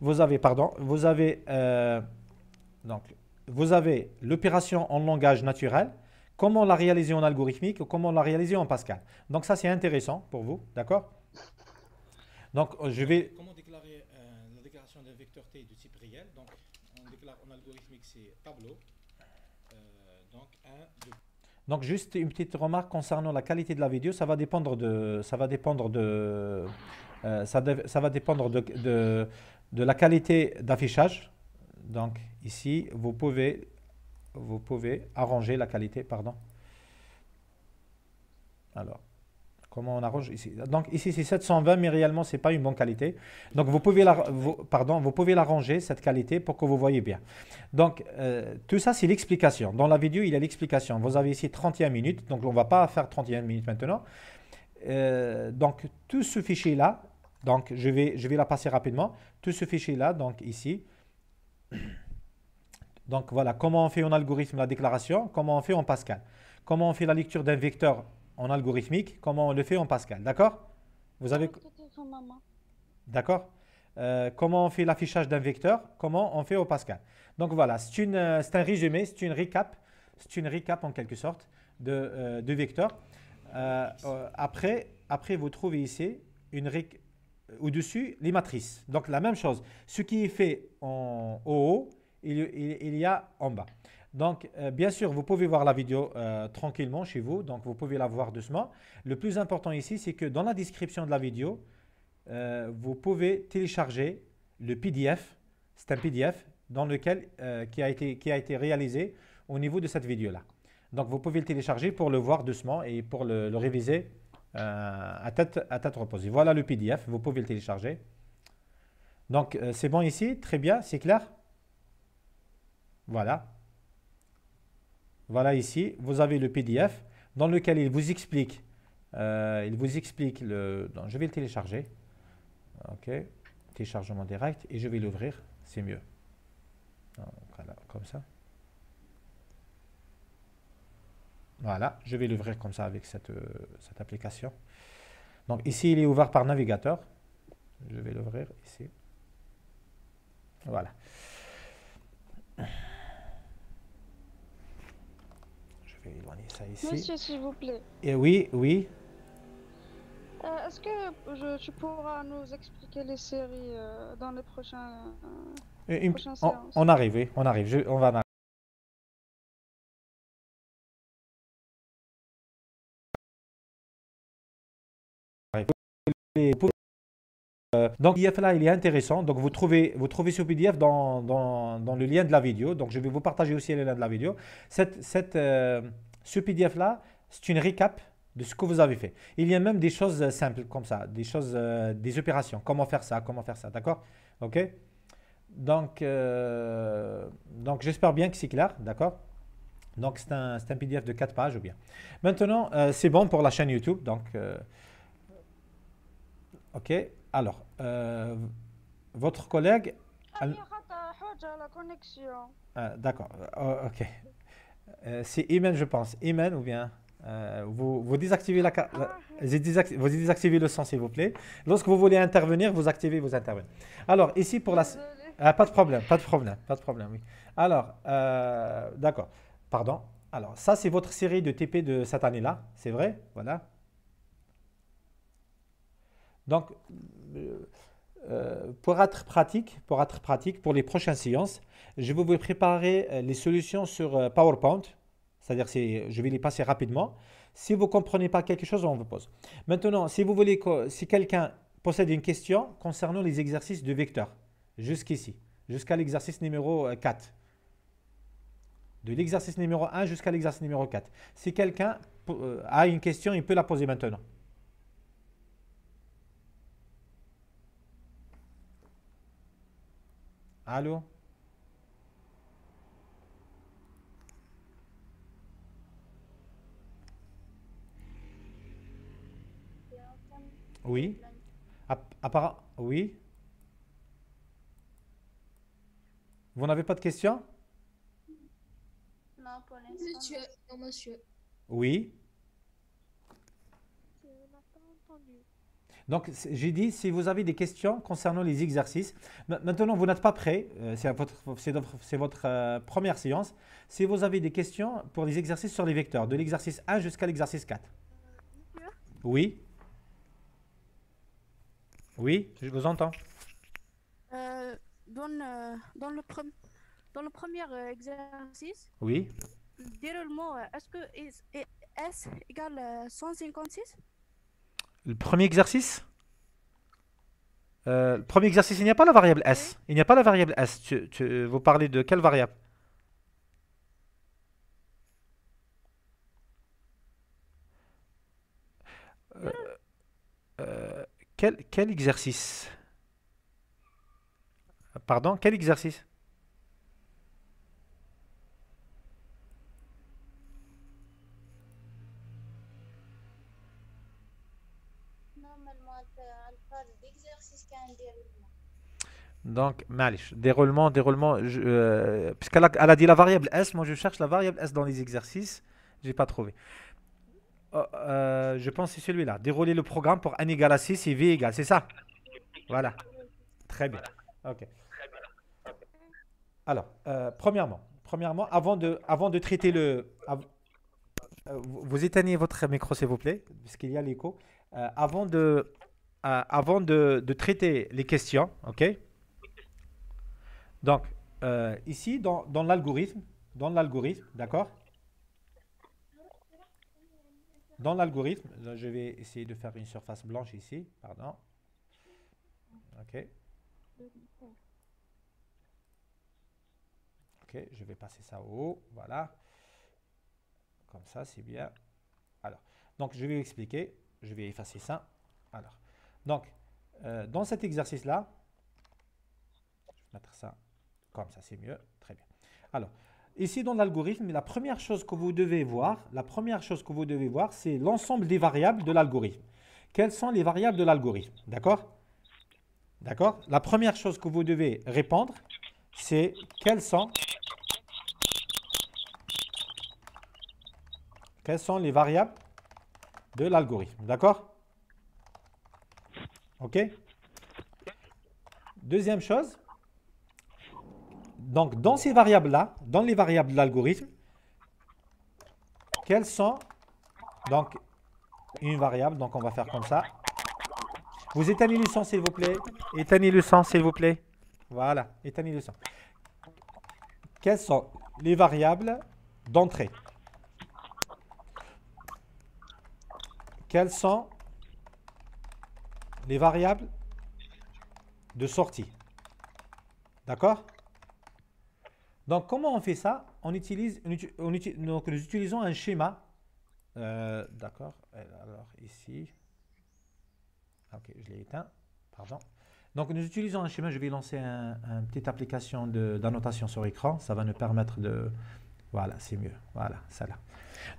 vous avez, pardon, vous avez, euh, donc, vous avez l'opération en langage naturel, comment la réaliser en algorithmique, comment la réaliser en Pascal. Donc ça, c'est intéressant pour vous, d'accord Donc euh, je vais... Comment déclarer euh, la déclaration d'un vecteur T de type réel Donc on déclare en algorithmique, c'est tableau. donc Donc juste une petite remarque concernant la qualité de la vidéo, ça va dépendre de, ça va dépendre de, euh, ça, va dépendre de, la qualité d'affichage. Donc ici, vous pouvez, vous pouvez arranger la qualité, pardon. Alors, comment on arrange ici Donc ici, c'est 720, mais réellement, ce n'est pas une bonne qualité. Donc vous pouvez, la, pardon, vous pouvez l'arranger, cette qualité, pour que vous voyez bien. Donc euh, tout ça, c'est l'explication. Dans la vidéo, il y a l'explication. Vous avez ici 31 minutes, donc on ne va pas faire 31 minutes maintenant. Euh, donc tout ce fichier-là, donc, je vais, je vais la passer rapidement. Tout ce fichier-là, donc ici. Donc, voilà comment on fait en algorithme la déclaration, comment on fait en Pascal. Comment on fait la lecture d'un vecteur en algorithmique, comment on le fait en Pascal. D'accord Vous avez... D'accord euh, comment on fait l'affichage d'un vecteur, comment on fait au Pascal. Donc voilà, c'est euh, un résumé, c'est une recap, c'est une recap en quelque sorte de, euh, vecteurs. après, après, vous trouvez ici une, euh, au-dessus les matrices. Donc la même chose. Ce qui est fait en haut, il, y a en bas. Donc, euh, bien sûr, vous pouvez voir la vidéo euh, tranquillement chez vous. Donc, vous pouvez la voir doucement. Le plus important ici, c'est que dans la description de la vidéo, vous pouvez télécharger le PDF. C'est un PDF dans lequel qui a, été, réalisé au niveau de cette vidéo-là. Donc, vous pouvez le télécharger pour le voir doucement et pour le réviser euh, à, tête, à tête reposée. Voilà le PDF, vous pouvez le télécharger. Donc, euh, c'est bon ici, très bien, c'est clair Voilà. Voilà ici, vous avez le PDF dans lequel il vous explique, euh, il vous explique le... je vais le télécharger. OK, téléchargement direct et je vais l'ouvrir, c'est mieux. Voilà, comme ça. Voilà, je vais l'ouvrir comme ça avec cette, euh, cette, application. Donc ici, il est ouvert par navigateur. Je vais l'ouvrir ici. Voilà. Je vais éloigner ça ici. Monsieur, s'il vous plaît. Et eh oui, oui. Euh, est-ce que tu pourras nous expliquer les séries euh, dans les prochain? on, séances on, arrive, on arrive. on va Euh, donc donc PDF là, il est intéressant. Donc vous trouvez, vous trouvez ce PDF dans, dans, le lien de la vidéo. Donc je vais vous partager aussi le lien de la vidéo. Cette, euh, ce PDF là, c'est une récap de ce que vous avez fait. Il y a même des choses euh, simples comme ça, des choses, des opérations. Comment faire ça, comment faire ça, d'accord Ok. Donc, donc j'espère bien que c'est clair, d'accord Donc c'est un, un, PDF de 4 pages ou bien. Maintenant, c'est bon pour la chaîne YouTube. Donc Ok, alors, euh, votre collègue... Ah, ah, d'accord, oh, ok. Euh, c'est Imen, je pense. Imen ou bien... Euh, vous, désactivez la, ah, vous désactivez le son, s'il vous plaît. Lorsque vous voulez intervenir, vous activez vous intervenez. Alors, ici, pour la... pas de problème, pas de problème, pas de problème, oui. Alors, d'accord. Pardon. Alors, ça, c'est votre série de TP de cette année-là, c'est vrai Voilà. Donc, euh, pour être pratique, pour être pratique, pour les prochaines séances, je vais vous préparer euh, les solutions sur euh, PowerPoint. C'est-à-dire, je vais les passer rapidement. Si vous ne comprenez pas quelque chose, on vous pose. Maintenant, si vous voulez, si quelqu'un possède une question concernant les exercices de vecteur, jusqu'ici, jusqu'à l'exercice numéro 4. De l'exercice numéro 1 jusqu'à l'exercice numéro 4. Si quelqu'un a une question, il peut la poser maintenant. Allô Oui. oui. Vous n'avez pas de questions Non, pour l'instant. monsieur. Oui. Donc j'ai dit, si vous avez des questions concernant les exercices, maintenant vous n'êtes pas prêts, euh, c'est votre, euh, première séance. Si vous avez des questions pour les exercices sur les vecteurs, de l'exercice 1 jusqu'à l'exercice 4. Oui Oui, je vous entends. Euh, dans, le premier exercice, oui. Dites-le-moi, est-ce que S, égale 156 le premier exercice euh, le premier exercice, il n'y a pas la variable S. Il n'y a pas la variable S. Tu, vous parlez de quelle variable euh, euh, quel, quel exercice Pardon, quel exercice Donc, malish, déroulement, déroulement. Euh, Puisqu'elle a, elle a dit la variable S, moi je cherche la variable S dans les exercices, je n'ai pas trouvé. Oh, euh, je pense que c'est celui-là. Dérouler le programme pour n égale à 6 et v égale, c'est ça Voilà. Très bien. Alors, euh, premièrement, premièrement avant, de, avant de traiter le... vous éteignez votre micro, s'il vous plaît, parce qu'il y a l'écho. avant de, avant de, de traiter les questions, ok donc, euh, ici, dans, l'algorithme, dans l'algorithme, d'accord Dans l'algorithme, je vais essayer de faire une surface blanche ici, pardon. OK. OK, je vais passer ça au haut, voilà. Comme ça, c'est bien. Alors, donc je vais expliquer, je vais effacer ça. Alors, donc, euh, dans cet exercice-là, je vais mettre ça comme ça, c'est mieux. Très bien. Alors, ici dans l'algorithme, la première chose que vous devez voir, la première chose que vous devez voir, c'est l'ensemble des variables de l'algorithme. Quelles sont les variables de l'algorithme D'accord D'accord La première chose que vous devez répondre, c'est quelles sont quelles sont les variables de l'algorithme. D'accord OK Deuxième chose, donc, dans ces variables-là, dans les variables de l'algorithme, quelles sont donc une variable Donc, on va faire comme ça. Vous éteignez le son, s'il vous plaît. Éteignez le son, s'il vous plaît. Voilà, éteignez le son. Quelles sont les variables d'entrée Quelles sont les variables de sortie D'accord donc, comment on fait ça on utilise, on donc Nous utilisons un schéma. Euh, d'accord. Alors, ici. Ok, je l'ai éteint. Pardon. Donc, nous utilisons un schéma. Je vais lancer une un petite application d'annotation sur écran. Ça va nous permettre de... Voilà, c'est mieux. Voilà, celle-là.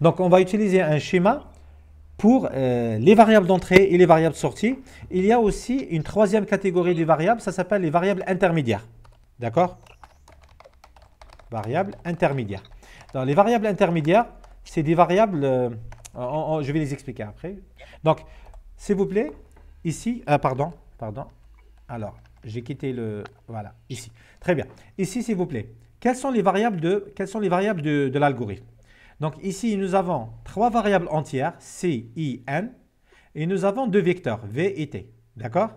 Donc, on va utiliser un schéma pour euh, les variables d'entrée et les variables de sortie. Il y a aussi une troisième catégorie des variables. Ça s'appelle les variables intermédiaires. D'accord variables intermédiaires. Dans les variables intermédiaires, c'est des variables, euh, je vais les expliquer après. Donc, s'il vous plaît, ici, euh, pardon, pardon, alors, j'ai quitté le, voilà, ici. Très bien. Ici, s'il vous plaît, quelles sont les variables de, quelles sont les variables de, de l'algorithme Donc ici, nous avons trois variables entières, C, I, N, et nous avons deux vecteurs, V et T. D'accord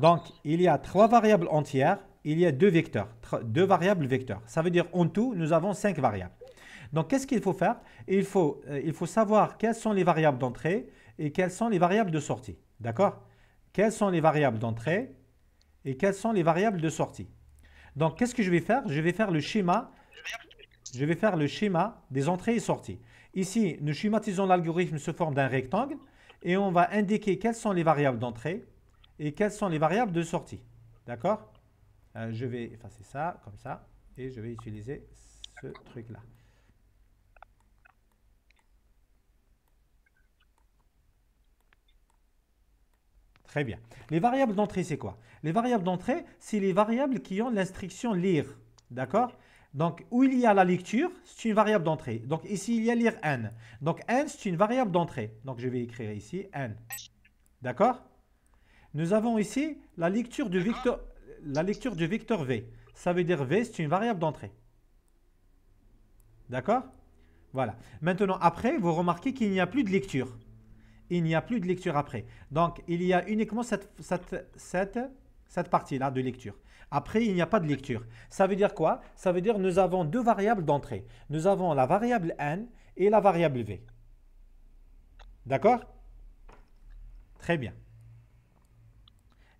Donc, il y a trois variables entières, il y a deux vecteurs, deux variables vecteurs. Ça veut dire en tout, nous avons cinq variables. Donc, qu'est-ce qu'il faut faire il faut, euh, il faut savoir quelles sont les variables d'entrée et quelles sont les variables de sortie. D'accord Quelles sont les variables d'entrée et quelles sont les variables de sortie. Donc, qu'est-ce que je vais faire Je vais faire le schéma. Je vais faire le schéma des entrées et sorties. Ici, nous schématisons l'algorithme sous forme d'un rectangle et on va indiquer quelles sont les variables d'entrée, et quelles sont les variables de sortie. D'accord euh, Je vais effacer ça, comme ça, et je vais utiliser ce truc-là. Très bien. Les variables d'entrée, c'est quoi Les variables d'entrée, c'est les variables qui ont l'instruction lire. D'accord Donc, où il y a la lecture, c'est une variable d'entrée. Donc, ici, il y a lire n. Donc, n, c'est une variable d'entrée. Donc, je vais écrire ici n. D'accord nous avons ici la lecture la lecture du vecteur V. Ça veut dire V, c'est une variable d'entrée. D'accord Voilà. Maintenant, après, vous remarquez qu'il n'y a plus de lecture. Il n'y a plus de lecture après. Donc, il y a uniquement cette, cette partie-là de lecture. Après, il n'y a pas de lecture. Ça veut dire quoi Ça veut dire nous avons deux variables d'entrée. Nous avons la variable n et la variable v. D'accord Très bien.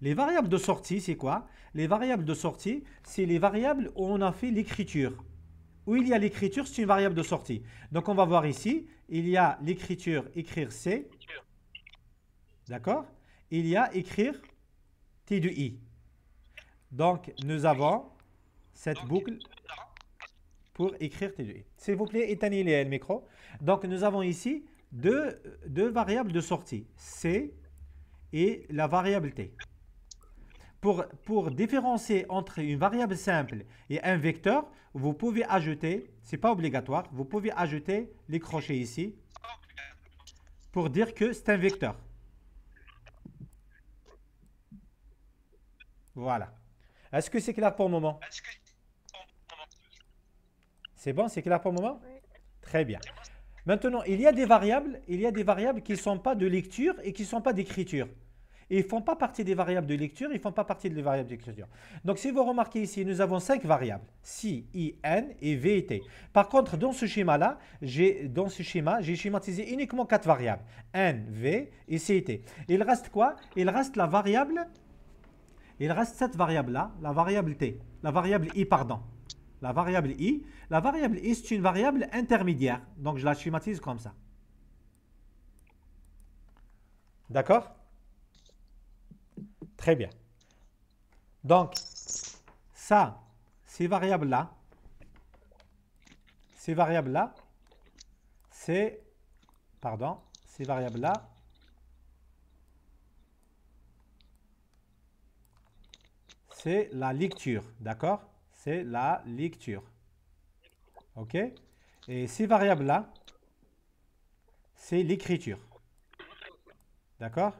Les variables de sortie, c'est quoi Les variables de sortie, c'est les variables où on a fait l'écriture. Où il y a l'écriture, c'est une variable de sortie. Donc on va voir ici, il y a l'écriture écrire C. D'accord Il y a écrire T de I. Donc nous avons cette boucle pour écrire T de I. S'il vous plaît, éteignez les micro. Donc nous avons ici deux, deux variables de sortie, C et la variable T. Pour, différencier entre une variable simple et un vecteur, vous pouvez ajouter, c'est pas obligatoire, vous pouvez ajouter les crochets ici pour dire que c'est un vecteur. Voilà. Est-ce que c'est clair pour le moment C'est bon, c'est clair pour le moment Très bien. Maintenant, il y a des variables, il y a des variables qui ne sont pas de lecture et qui ne sont pas d'écriture. Et ils ne font pas partie des variables de lecture, ils ne font pas partie des variables lecture. Donc si vous remarquez ici, nous avons cinq variables, si, i, n et v et t. Par contre, dans ce schéma-là, j'ai dans ce schéma, j'ai schématisé uniquement quatre variables, n, v et c et t. Il reste quoi Il reste la variable, il reste cette variable-là, la variable t, la variable i, pardon. La variable i, la variable i, c'est une variable intermédiaire. Donc, je la schématise comme ça. D'accord Très bien. Donc, ça, ces variables-là, ces variables-là, c'est, pardon, ces variables-là, c'est la lecture, d'accord C'est la lecture. OK Et ces variables-là, c'est l'écriture. D'accord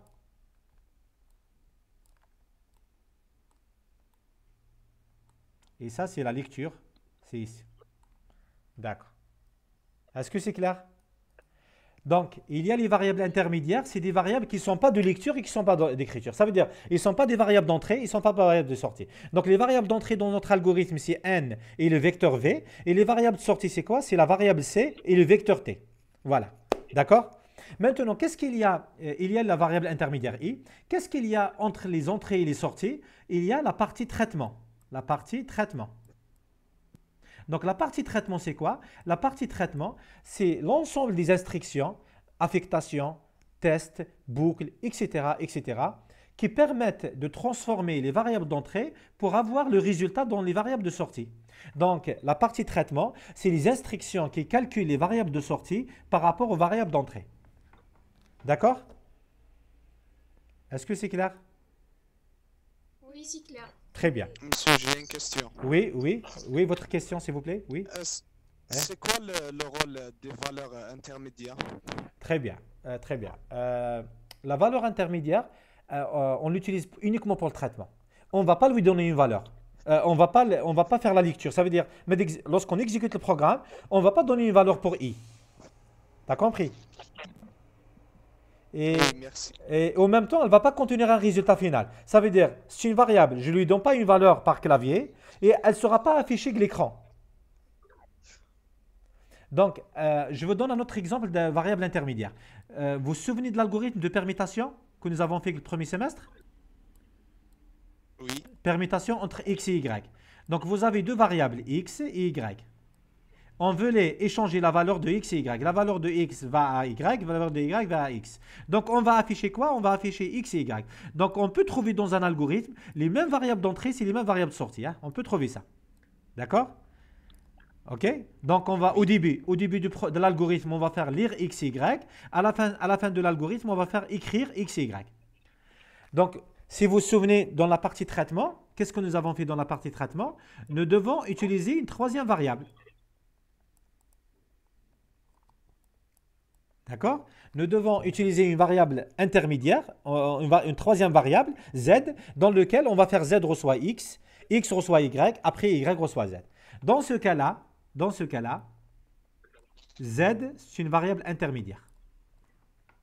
Et ça, c'est la lecture. C'est ici. D'accord. Est-ce que c'est clair Donc, il y a les variables intermédiaires. C'est des variables qui ne sont pas de lecture et qui ne sont pas d'écriture. Ça veut dire ils ne sont pas des variables d'entrée, ils ne sont pas des variables de sortie. Donc, les variables d'entrée dans notre algorithme, c'est n et le vecteur v. Et les variables de sortie, c'est quoi C'est la variable c et le vecteur t. Voilà. D'accord Maintenant, qu'est-ce qu'il y a euh, Il y a la variable intermédiaire i. Qu'est-ce qu'il y a entre les entrées et les sorties Il y a la partie traitement la partie traitement. Donc la partie traitement, c'est quoi La partie traitement, c'est l'ensemble des instructions, affectation, test, boucles, etc., etc., qui permettent de transformer les variables d'entrée pour avoir le résultat dans les variables de sortie. Donc, la partie traitement, c'est les instructions qui calculent les variables de sortie par rapport aux variables d'entrée. D'accord Est-ce que c'est clair Oui, c'est clair. Très bien. Monsieur, j'ai une question. Oui, oui, oui, votre question, s'il vous plaît. Oui. Euh, c'est quoi le, rôle des valeurs intermédiaires Très bien, euh, très bien. Euh, la valeur intermédiaire, on l'utilise uniquement pour le traitement. On ne va pas lui donner une valeur. on ne va pas, on va pas faire la lecture. Ça veut dire, lorsqu'on exécute le programme, on ne va pas donner une valeur pour i. T'as compris et, Merci. et en même temps, elle ne va pas contenir un résultat final. Ça veut dire, c'est une variable. Je ne lui donne pas une valeur par clavier et elle ne sera pas affichée de l'écran. Donc, euh, je vous donne un autre exemple de variable intermédiaire. Euh, vous vous souvenez de l'algorithme de permutation que nous avons fait le premier semestre Oui. Permutation entre x et y. Donc, vous avez deux variables, x et y on voulait échanger la valeur de x et y. La valeur de x va à y, la valeur de y va à x. Donc on va afficher quoi On va afficher x et y. Donc on peut trouver dans un algorithme les mêmes variables d'entrée, c'est les mêmes variables de sortie. Hein. On peut trouver ça. D'accord Ok Donc on va au début, au début de l'algorithme, on va faire lire x et y. À la fin, à la fin de l'algorithme, on va faire écrire x et y. Donc si vous vous souvenez, dans la partie traitement, qu'est-ce que nous avons fait dans la partie traitement Nous devons utiliser une troisième variable. D'accord Nous devons utiliser une variable intermédiaire, euh, une, une troisième variable, z, dans lequel on va faire z reçoit x, x reçoit y, après y reçoit z. Dans ce cas-là, dans ce cas-là, z, c'est une variable intermédiaire.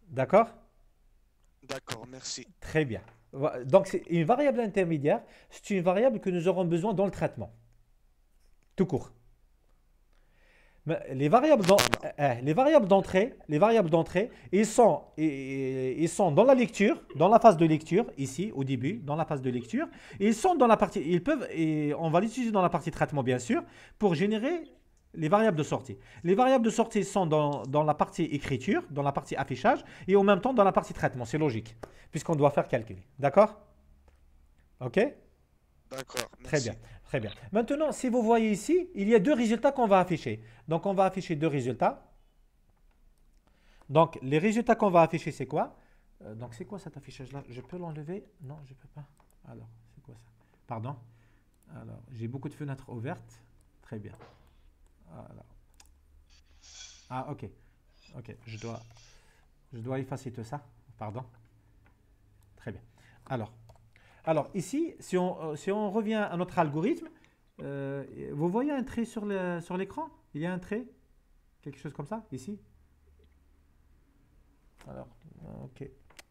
D'accord D'accord, merci. Très bien. Donc, une variable intermédiaire, c'est une variable que nous aurons besoin dans le traitement. Tout court. Eh, eh, les variables d'entrée, les variables d'entrée, ils sont, sont dans la lecture, dans la phase de lecture ici au début, dans la phase de lecture. ils sont dans la partie, ils peuvent, et on va l'utiliser dans la partie traitement bien sûr pour générer les variables de sortie. Les variables de sortie sont dans, dans la partie écriture, dans la partie affichage et en même temps dans la partie traitement. C'est logique puisqu'on doit faire calculer. D'accord Ok D'accord. Très bien. Très bien. Maintenant, si vous voyez ici, il y a deux résultats qu'on va afficher. Donc, on va afficher deux résultats. Donc, les résultats qu'on va afficher, c'est quoi euh, Donc, c'est quoi cet affichage-là Je peux l'enlever Non, je peux pas. Alors, c'est quoi ça Pardon Alors, j'ai beaucoup de fenêtres ouvertes. Très bien. Ah, ok. Ok, je dois, je dois effacer tout ça. Pardon. Très bien. Alors, alors ici, si on, euh, si on revient à notre algorithme, euh, vous voyez un trait sur l'écran sur Il y a un trait Quelque chose comme ça, ici Alors, ok.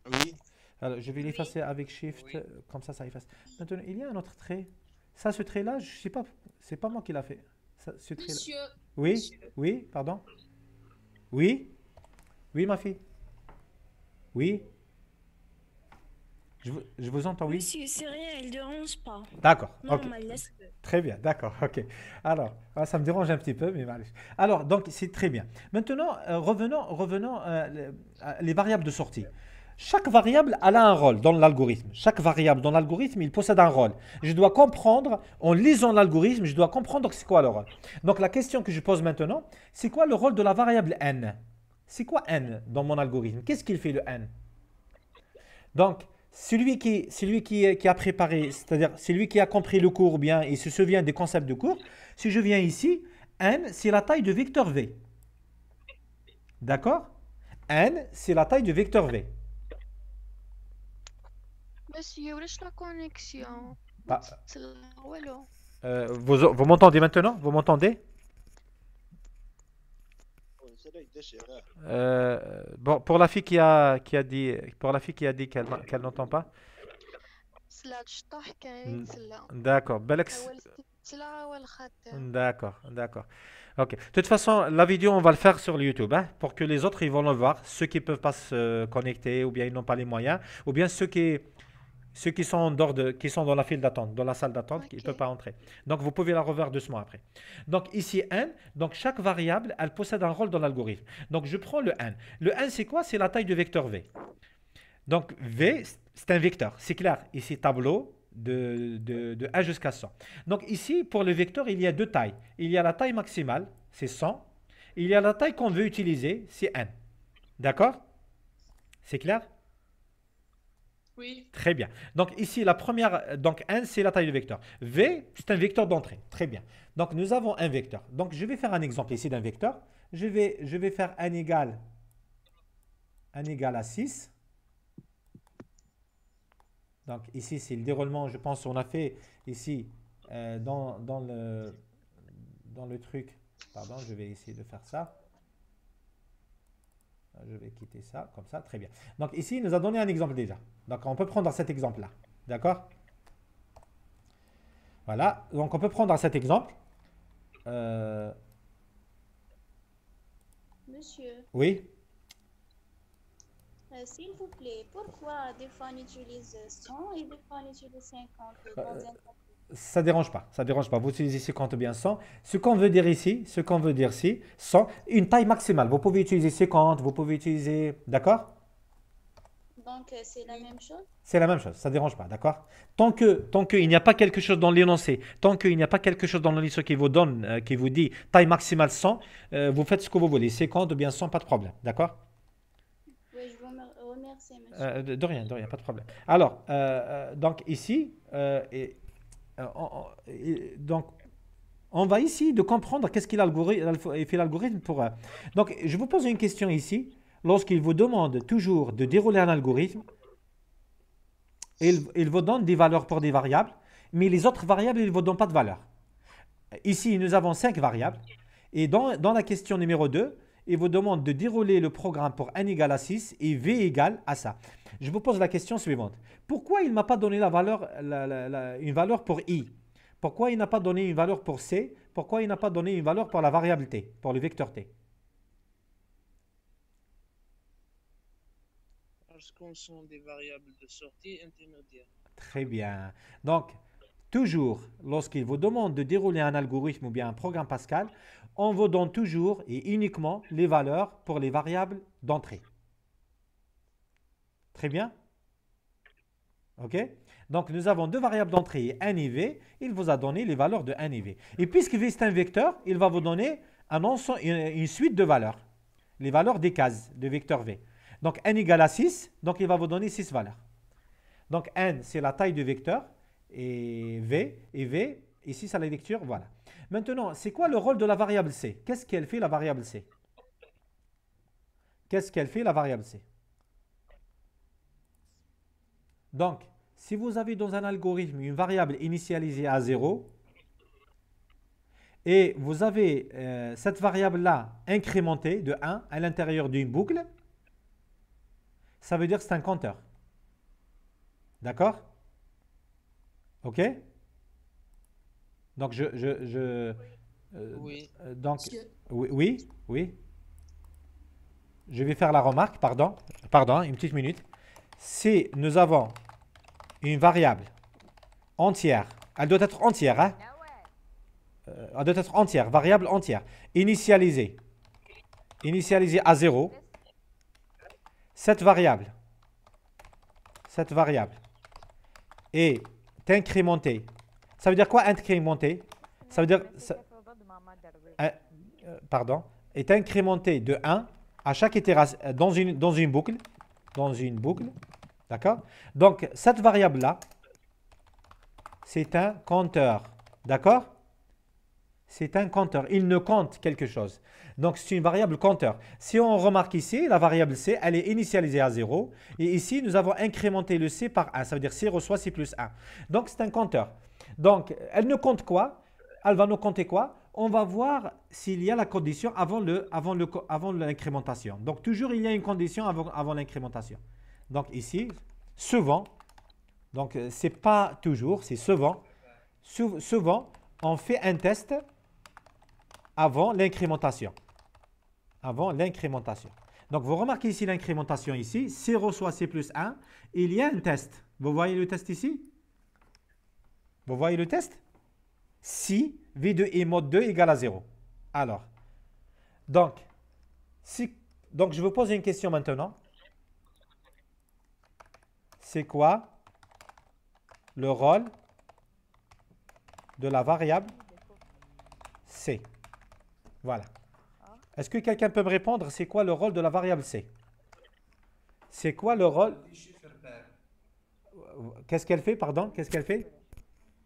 Oui. Alors, je vais l'effacer avec Shift, euh, comme ça, ça efface. Maintenant, il y a un autre trait. Ça, ce trait-là, je sais pas, c'est pas moi qui l'a fait. ce trait Monsieur. Oui, oui, pardon. Oui, oui, ma fille. Oui. Je vous, entends, oui Si, c'est elle ne dérange pas. D'accord. Très bien, d'accord, ok. Alors, ah, ça me dérange un petit peu, mais Alors, donc, c'est très bien. Maintenant, euh, revenons, revenons euh, les variables de sortie. Chaque variable elle a un rôle dans l'algorithme. Chaque variable dans l'algorithme, il possède un rôle. Je dois comprendre, en lisant l'algorithme, je dois comprendre c'est quoi le rôle. Donc la question que je pose maintenant, c'est quoi le rôle de la variable n C'est quoi n dans mon algorithme Qu'est-ce qu'il fait le n Donc, celui qui, qui, qui a préparé, c'est-à-dire celui qui a compris le cours bien et se souvient des concepts de cours, si je viens ici, n, c'est la taille de vecteur v. D'accord n, c'est la taille de vecteur v. Monsieur, la connexion. Bah, euh, vous m'entendez maintenant Vous m'entendez euh, bon, pour la fille qui a, qui a dit, pour la fille qui a dit qu'elle, qu'elle n'entend pas. D'accord. D'accord, d'accord. Ok. De toute façon, la vidéo, on va le faire sur YouTube, hein, pour que les autres, ils vont le voir. Ceux qui peuvent pas se connecter, ou bien ils n'ont pas les moyens, ou bien ceux qui, ceux qui sont, dehors de, qui sont dans la file d'attente, dans la salle d'attente, qui ils ne peuvent pas entrer. Donc, vous pouvez la revoir doucement après. Donc, ici, n, donc chaque variable, elle possède un rôle dans l'algorithme. Donc, je prends le n. Le n, c'est quoi C'est la taille du vecteur v. Donc, v, c'est un vecteur, c'est clair. Ici, tableau de, de, de 1 jusqu'à 100. Donc, ici, pour le vecteur, il y a deux tailles. Il y a la taille maximale, c'est 100. Il y a la taille qu'on veut utiliser, c'est n. D'accord C'est clair oui. Très bien. Donc ici, la première, donc 1, c'est la taille du vecteur. V, c'est un vecteur d'entrée. Très bien. Donc nous avons un vecteur. Donc je vais faire un exemple ici d'un vecteur. Je vais, je vais faire 1 égal, n à 6. Donc ici, c'est le déroulement, je pense, qu'on a fait ici euh, dans, le, dans le truc. Pardon, je vais essayer de faire ça. Euh, je vais quitter ça, comme ça, très bien. Donc ici, il nous a donné un exemple déjà. Donc on peut prendre cet exemple-là, d'accord Voilà, donc on peut prendre cet exemple. Euh, Monsieur Oui euh, S'il vous plaît, pourquoi des fois on utilise 100 et des fois on utilise 50 dans un ça dérange pas, ça dérange pas. Vous utilisez 50 ou bien 100. Ce qu'on veut dire ici, ce qu'on veut dire ici, 100, une taille maximale. Vous pouvez utiliser 50, vous pouvez utiliser, d'accord Donc euh, c'est la même chose C'est la même chose, ça dérange pas, d'accord Tant que tant qu'il n'y a pas quelque chose dans l'énoncé, tant qu'il n'y a pas quelque chose dans l'énoncé qui vous donne, euh, qui vous dit taille maximale 100, euh, vous faites ce que vous voulez, 50 ou bien 100, pas de problème, d'accord Oui, je vous remercie, monsieur. de rien, de rien, pas de problème. Alors, donc ici, et, euh, donc, on va ici de comprendre qu'est-ce qu'il fait l'algorithme pour. Euh, donc, je vous pose une question ici. Lorsqu'il vous demande toujours de dérouler un algorithme, il, vous donne des valeurs pour des variables, mais les autres variables, il ne vous donne pas de valeur. Ici, nous avons cinq variables. Et dans, dans la question numéro 2, il vous demande de dérouler le programme pour n égale à 6 et v égale à ça. Je vous pose la question suivante. Pourquoi il ne m'a pas donné la valeur, une valeur pour i Pourquoi il n'a pas donné une valeur pour c Pourquoi il n'a pas donné une valeur pour la variable t, pour le vecteur t Parce qu'on sont des variables de sortie intermédiaire. Très bien. Donc, Toujours, lorsqu'il vous demande de dérouler un algorithme ou bien un programme Pascal, on vous donne toujours et uniquement les valeurs pour les variables d'entrée. Très bien Ok Donc nous avons deux variables d'entrée N et v. Il vous a donné les valeurs de N et v. Et puisque v est un vecteur, il va vous donner un une suite de valeurs. Les valeurs des cases de vecteur v. Donc n égale à 6, donc il va vous donner 6 valeurs. Donc n, c'est la taille du vecteur et V, et V, ici c'est la lecture, voilà. Maintenant, c'est quoi le rôle de la variable C Qu'est-ce qu'elle fait la variable C Qu'est-ce qu'elle fait la variable C Donc, si vous avez dans un algorithme une variable initialisée à 0, et vous avez euh, cette variable-là incrémentée de 1 à l'intérieur d'une boucle, ça veut dire que c'est un compteur. D'accord OK Donc, je. je, euh, oui. Euh, donc, oui, oui, Je vais faire la remarque, pardon, pardon, une petite minute. Si nous avons une variable entière, elle doit être entière, hein? Ah euh, elle doit être entière, variable entière, initialisée, initialisée à 0, cette variable, cette variable Et incrémenté. Ça veut dire quoi incrémenter Ça veut dire... Euh, pardon. Est incrémenté de 1 à chaque itération, euh, dans une, dans une boucle. Dans une boucle. D'accord Donc, cette variable-là, c'est un compteur. D'accord c'est un compteur. Il ne compte quelque chose. Donc, c'est une variable compteur. Si on remarque ici, la variable C, elle est initialisée à 0. Et ici, nous avons incrémenté le C par 1. Ça veut dire C reçoit C plus 1. Donc, c'est un compteur. Donc, elle ne compte quoi Elle va nous compter quoi On va voir s'il y a la condition avant l'incrémentation. Le, avant le, avant l'incrémentation. Donc, toujours, il y a une condition avant, avant l'incrémentation. Donc, ici, souvent, donc, euh, c'est pas toujours, c'est souvent, souvent, on fait un test avant l'incrémentation. Avant l'incrémentation. Donc, vous remarquez ici l'incrémentation ici. 0 soit C plus 1. Il y a un test. Vous voyez le test ici Vous voyez le test Si V 2 et mode 2 égale à 0. Alors, donc, donc je vous pose une question maintenant. C'est quoi le rôle de la variable C voilà. Est-ce que quelqu'un peut me répondre C'est quoi le rôle de la variable C C'est quoi le rôle Qu'est-ce qu'elle fait, pardon Qu'est-ce qu'elle fait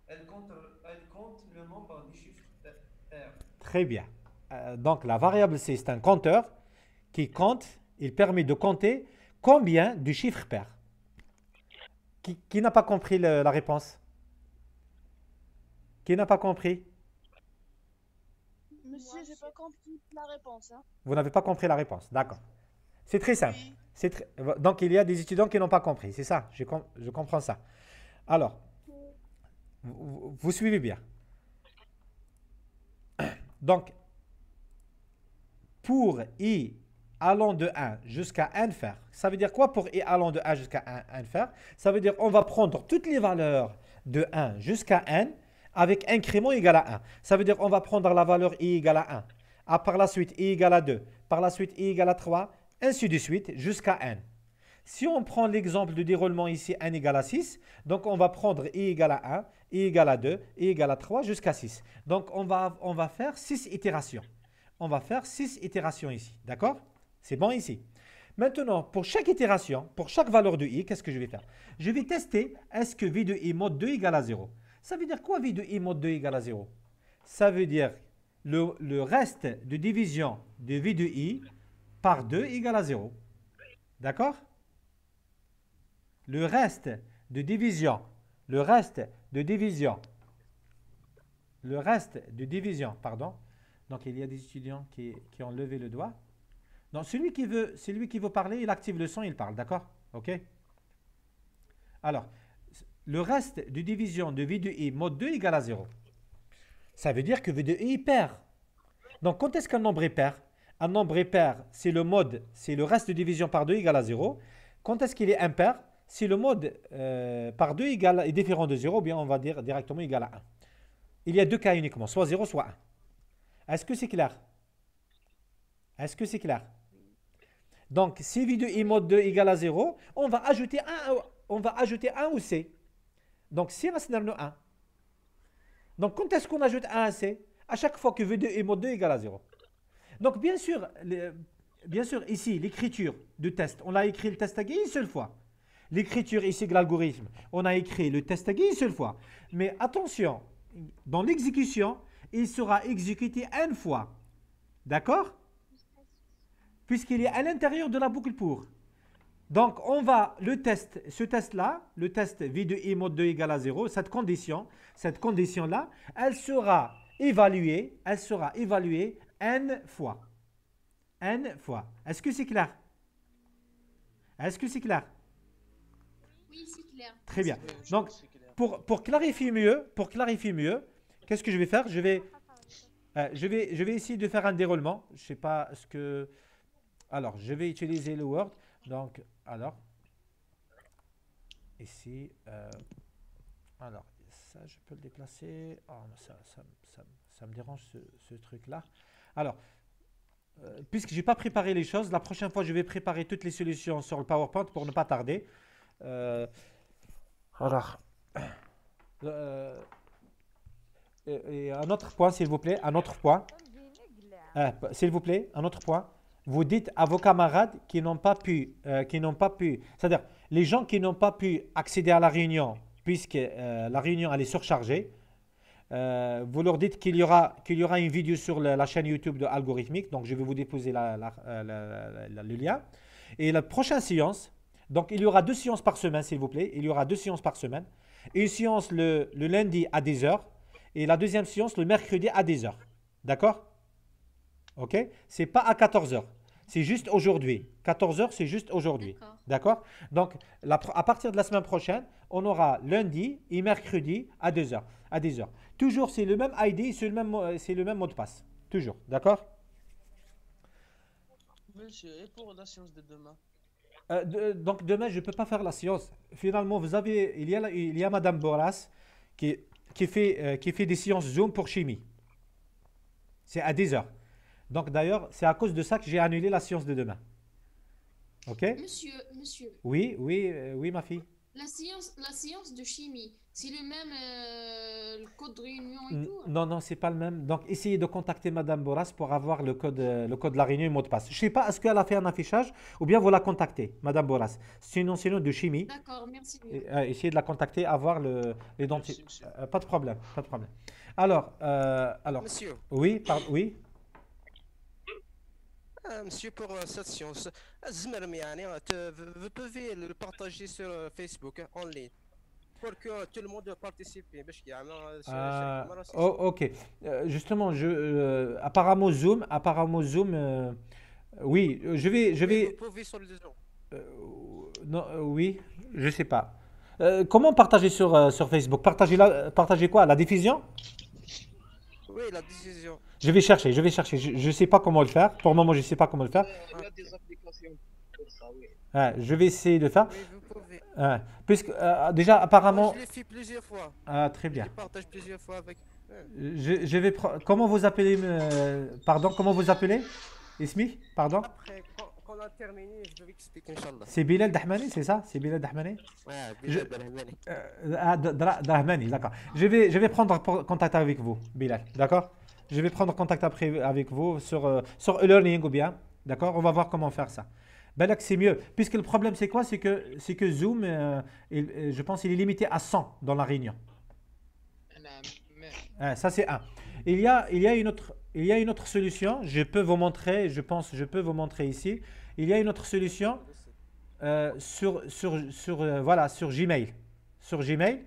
elle compte, le nombre des chiffres pairs. Très bien. Euh, donc la variable C, c'est un compteur qui compte, il permet de compter combien du chiffre pair. Qui, n'a pas compris la réponse Qui n'a pas compris Hein. Vous n'avez pas compris la réponse, d'accord. C'est très simple. Donc, il y a des étudiants qui n'ont pas compris, c'est ça, je, comprends ça. Alors, vous, suivez bien. Donc, pour i allant de 1 jusqu'à n faire, ça veut dire quoi pour i allant de 1 jusqu'à n faire Ça veut dire on va prendre toutes les valeurs de 1 jusqu'à n avec incrément égal à 1. Ça veut dire qu'on va prendre la valeur i égale à 1. A par la suite, i égale à 2. Par la suite, i égale à 3. Ainsi de suite, jusqu'à n. Si on prend l'exemple de déroulement ici, n égale à 6, donc on va prendre i égale à 1, i égale à 2, i égale à 3 jusqu'à 6. Donc on va, on va faire 6 itérations. On va faire 6 itérations ici, d'accord C'est bon ici. Maintenant, pour chaque itération, pour chaque valeur de i, qu'est-ce que je vais faire Je vais tester est-ce que v de i mode 2 égale à 0. Ça veut dire quoi V de I mode 2 égale à 0 Ça veut dire le, reste de division de V de I par 2 égale à 0. D'accord Le reste de division, le reste de division, le reste de division, pardon. Donc il y a des étudiants qui, qui ont levé le doigt. Donc celui qui veut, celui qui veut parler, il active le son, il parle, d'accord Ok Alors, le reste de division de V2i mode 2 égale à 0. Ça veut dire que V2i perd. Donc quand est-ce qu'un nombre est pair Un nombre est pair, c'est le mode, c'est le reste de division par 2 égale à 0. Quand est-ce qu'il est impair Si le mode euh, par 2 est différent de 0, on va dire directement égal à 1. Il y a deux cas uniquement, soit 0, soit 1. Est-ce que c'est clair Est-ce que c'est clair Donc si V2i mode 2 égale à 0, on va ajouter on va ajouter 1 ou C. Donc, si on a le 1. Donc, quand est-ce qu'on ajoute 1 à C À chaque fois que V2 est mode 2 égale à 0. Donc, bien sûr, bien sûr ici, l'écriture du test, on a écrit le test à une seule fois. L'écriture ici de l'algorithme, on a écrit le test à une seule fois. Mais attention, dans l'exécution, il sera exécuté une fois. D'accord Puisqu'il est à l'intérieur de la boucle pour. Donc, on va, le test, ce test-là, le test V de I mode 2 égale à 0, cette condition, cette condition-là, elle sera évaluée, elle sera évaluée n fois. n fois. Est-ce que c'est clair Est-ce que c'est clair Oui, c'est clair. Très bien. Donc, pour, pour clarifier mieux, pour clarifier mieux, qu'est-ce que je vais faire Je vais... Euh, je, vais, je vais essayer de faire un déroulement. Je ne sais pas ce que... Alors, je vais utiliser le Word. Donc, alors, ici, euh, alors, ça, je peux le déplacer. Oh, ça, ça, me dérange ce, truc-là. Alors, euh, puisque je n'ai pas préparé les choses, la prochaine fois, je vais préparer toutes les solutions sur le PowerPoint pour ne pas tarder. Euh, alors, un autre point, s'il vous plaît, un autre point. s'il vous plaît, un autre point vous dites à vos camarades qui n'ont pas pu, euh, qui n'ont pas pu, c'est-à-dire les gens qui n'ont pas pu accéder à la réunion puisque euh, la réunion elle est surchargée, euh, vous leur dites qu'il y aura qu'il y aura une vidéo sur la, chaîne YouTube de Algorithmique, donc je vais vous déposer le lien. Et la prochaine séance, donc il y aura deux séances par semaine s'il vous plaît, il y aura deux séances par semaine. Une séance le, lundi à 10h et la deuxième séance le mercredi à 10h. D'accord Ok C'est pas à 14 heures c'est juste aujourd'hui. 14 heures, c'est juste aujourd'hui. D'accord Donc, à partir de la semaine prochaine, on aura lundi et mercredi à 2 heures, à 10 heures. Toujours, c'est le même ID, c'est le même, le même mot de passe. Toujours. D'accord Monsieur, et pour la séance de demain euh, Donc, demain, je ne peux pas faire la séance. Finalement, vous avez, il y a, il y Madame Boras euh, qui, fait, des sciences Zoom pour chimie. C'est à 10 heures. Donc d'ailleurs, c'est à cause de ça que j'ai annulé la séance de demain. OK Monsieur, monsieur. Oui, oui, euh, oui, ma fille. La séance, la de chimie, c'est le même euh, code de réunion et tout hein? Non, non, c'est pas le même. Donc, essayez de contacter Madame Boras pour avoir le code, euh, le code de la réunion et mot de passe. Je ne sais pas, est-ce qu'elle a fait un affichage ou bien vous la contactez, Madame Boras. une enseignante de chimie. D'accord, merci. essayez de la contacter, avoir le, les pas de problème, pas de problème. Alors, alors. Monsieur. Oui, pardon, oui. Euh, monsieur pour euh, cette science. Euh, vous pouvez le partager sur Facebook hein, en ligne pour que tout le monde participe. Ah ah, oh, ok. justement, je, apparemment Zoom, Zoom. oui, je vais, je vais. Vous pouvez sur le Zoom. non, oui, je sais pas. comment partager sur, sur Facebook partager, la, partager quoi La diffusion Oui, la diffusion. Je vais chercher, je vais chercher. Je ne sais pas comment le faire. Pour le moment, je ne sais pas comment le faire. je vais essayer de le faire. Puisque, euh, déjà, apparemment. je l'ai fait plusieurs fois. Ah, très bien. Je partage plusieurs fois avec. Je, je vais. Comment vous appelez. Euh, pardon, comment vous appelez Ismi Pardon Après, quand, on a terminé, je vais expliquer, Inch'Allah. C'est Bilal Dahmani, c'est ça C'est Bilal Dahmani Ouais, Bilal Dahmani. Euh, ah, Dahmani, d'accord. Je vais, je vais prendre contact avec vous, Bilal, d'accord je vais prendre contact après avec vous sur, euh, sur e-learning ou bien. D'accord On va voir comment faire ça. Ben là, c'est mieux. Puisque le problème, c'est quoi C'est que, c'est que Zoom, euh, euh, je pense, il est limité à 100 dans la réunion. Ah, ça, c'est un. Il y, a, il, y a une autre, il y a une autre solution. Je peux vous montrer, je pense, je peux vous montrer ici. Il y a une autre solution sur, sur, sur, voilà, sur Gmail. Sur Gmail,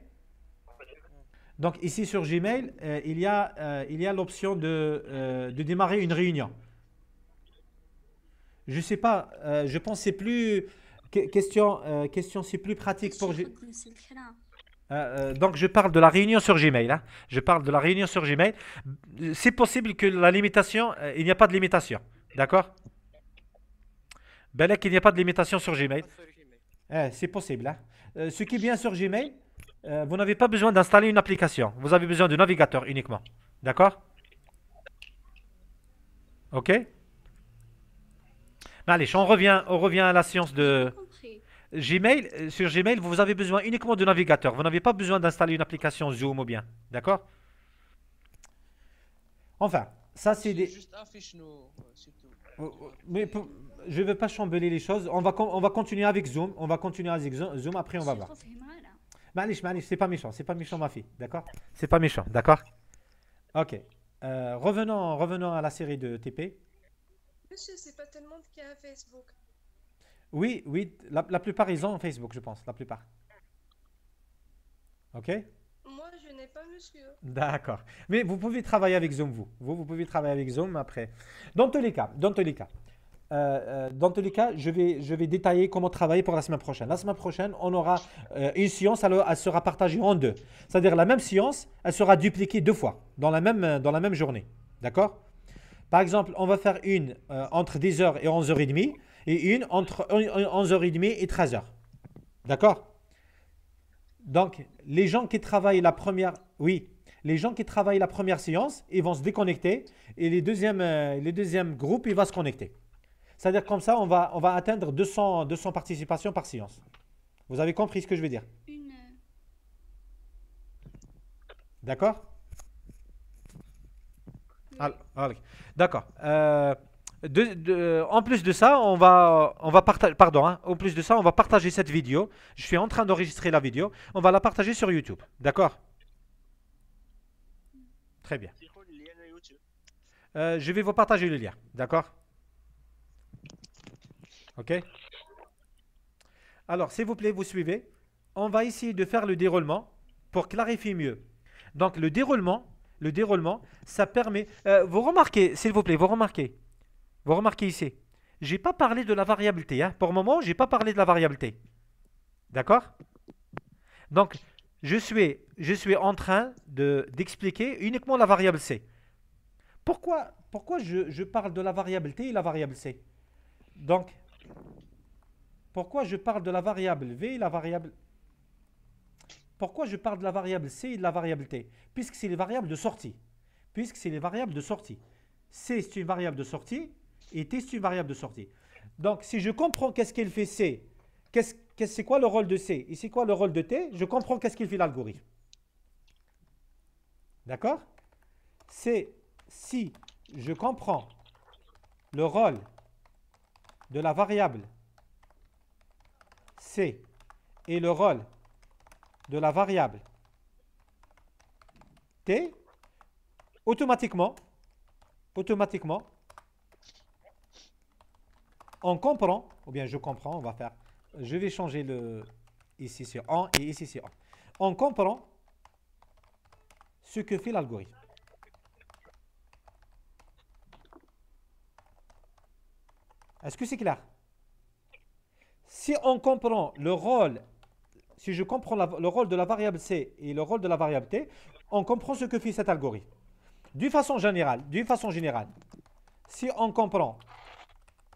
donc ici sur Gmail, euh, il y a, euh, il y a l'option euh, de, démarrer une réunion. Je sais pas, je pense plus que, question, question c'est plus pratique pour. donc je parle de la réunion sur Gmail. Hein. Je parle de la réunion sur Gmail. C'est possible que la limitation, il n'y a pas de limitation, d'accord Belek, il n'y a pas de limitation sur Gmail. Eh, c'est possible. Hein. ce qui vient sur Gmail, euh, vous n'avez pas besoin d'installer une application. Vous avez besoin du navigateur uniquement. D'accord Ok ben, allez, on revient, on revient à la science de... Gmail, euh, sur Gmail, vous avez besoin uniquement du navigateur. Vous n'avez pas besoin d'installer une application Zoom ou bien. D'accord Enfin, ça c'est des... Euh, oh, oh, mais je ne veux pas chambeler les choses. On va, on va continuer avec Zoom. On va continuer avec Zoom. Après, on va voir. Manish, c'est pas méchant, c'est pas méchant, ma fille, d'accord C'est pas méchant, d'accord Ok. Euh, revenons, revenons à la série de TP. Monsieur, c'est pas tellement le qui a Facebook. Oui, oui, la, plupart, ils ont Facebook, je pense, la plupart. Ok Moi, je n'ai pas, monsieur. D'accord. Mais vous pouvez travailler avec Zoom, vous. Vous, vous pouvez travailler avec Zoom après. Dans tous les cas, dans tous les cas. Euh, euh, dans tous les cas, je vais, détailler comment travailler pour la semaine prochaine. La semaine prochaine, on aura euh, une séance elle, sera partagée en deux. C'est-à-dire la même séance elle sera dupliquée deux fois dans la même, journée. D'accord Par exemple, on va faire une entre 10h et 11h30 et une entre 11h30 et 13h. D'accord Donc, les gens qui travaillent la première... Oui, les gens qui travaillent la première séance, ils vont se déconnecter et les deuxième, les deuxièmes groupes, ils vont se connecter. C'est-à-dire comme ça, on va, on va atteindre 200, participations par séance. Vous avez compris ce que je veux dire D'accord D'accord. Euh, en plus de ça, on va, on va partager. Pardon. Hein. plus de ça, on va partager cette vidéo. Je suis en train d'enregistrer la vidéo. On va la partager sur YouTube. D'accord. Très bien. Euh, je vais vous partager le lien. D'accord. OK Alors, s'il vous plaît, vous suivez. On va essayer de faire le déroulement pour clarifier mieux. Donc, le déroulement, le déroulement, ça permet... Euh, vous remarquez, s'il vous plaît, vous remarquez. Vous remarquez ici. Je n'ai pas parlé de la variabilité. Hein. Pour le moment, je n'ai pas parlé de la variabilité. D'accord Donc, je suis, je suis en train d'expliquer uniquement la variable c. Pourquoi, pourquoi je, je, parle de la variabilité et la variable c Donc, pourquoi je parle de la variable V et la variable... Pourquoi je parle de la variable C et de la variable T Puisque c'est les variables de sortie. Puisque c'est les variables de sortie. C, c'est une variable de sortie. Et T, est une variable de sortie. Donc, si je comprends qu'est-ce qu'elle fait C, qu'est-ce c'est quoi le rôle de C et c'est quoi le rôle de T, je comprends qu'est-ce qu'il fait l'algorithme. D'accord C'est si je comprends le rôle de la variable C et le rôle de la variable T, automatiquement, automatiquement, on comprend, ou bien je comprends, on va faire, je vais changer le ici sur en et ici sur 1. On comprend ce que fait l'algorithme. Est-ce que c'est clair si on comprend le rôle, si je comprends le rôle de la variable C et le rôle de la variable T, on comprend ce que fait cet algorithme. D'une façon générale, façon générale, si on comprend,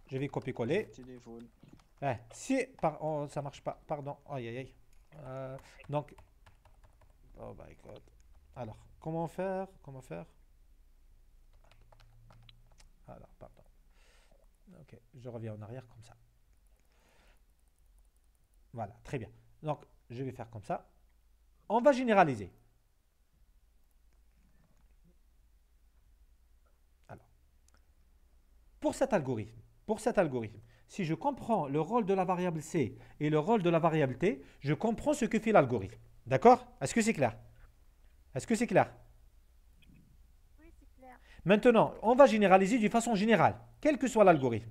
je vais copier-coller. si, oh, ça marche pas, pardon, aïe aïe aïe. Euh, donc, oh my god. Alors, comment faire Comment faire Alors, pardon. Ok, je reviens en arrière comme ça. Voilà, très bien. Donc, je vais faire comme ça. On va généraliser. Alors, pour cet algorithme, pour cet algorithme, si je comprends le rôle de la variable C et le rôle de la variable T, je comprends ce que fait l'algorithme. D'accord Est-ce que c'est clair Est-ce que c'est clair Oui, c'est clair. Maintenant, on va généraliser d'une façon générale, quel que soit l'algorithme.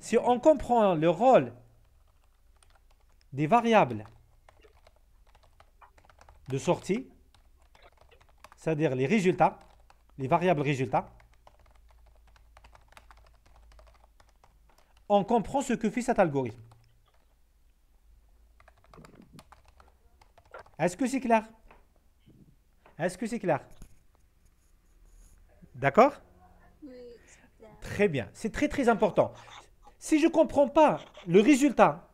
Si on comprend le rôle des variables de sortie, c'est-à-dire les résultats, les variables résultats, on comprend ce que fait cet algorithme. Est-ce que c'est clair Est-ce que c'est clair D'accord Très bien. C'est très très important. Si je ne comprends pas le résultat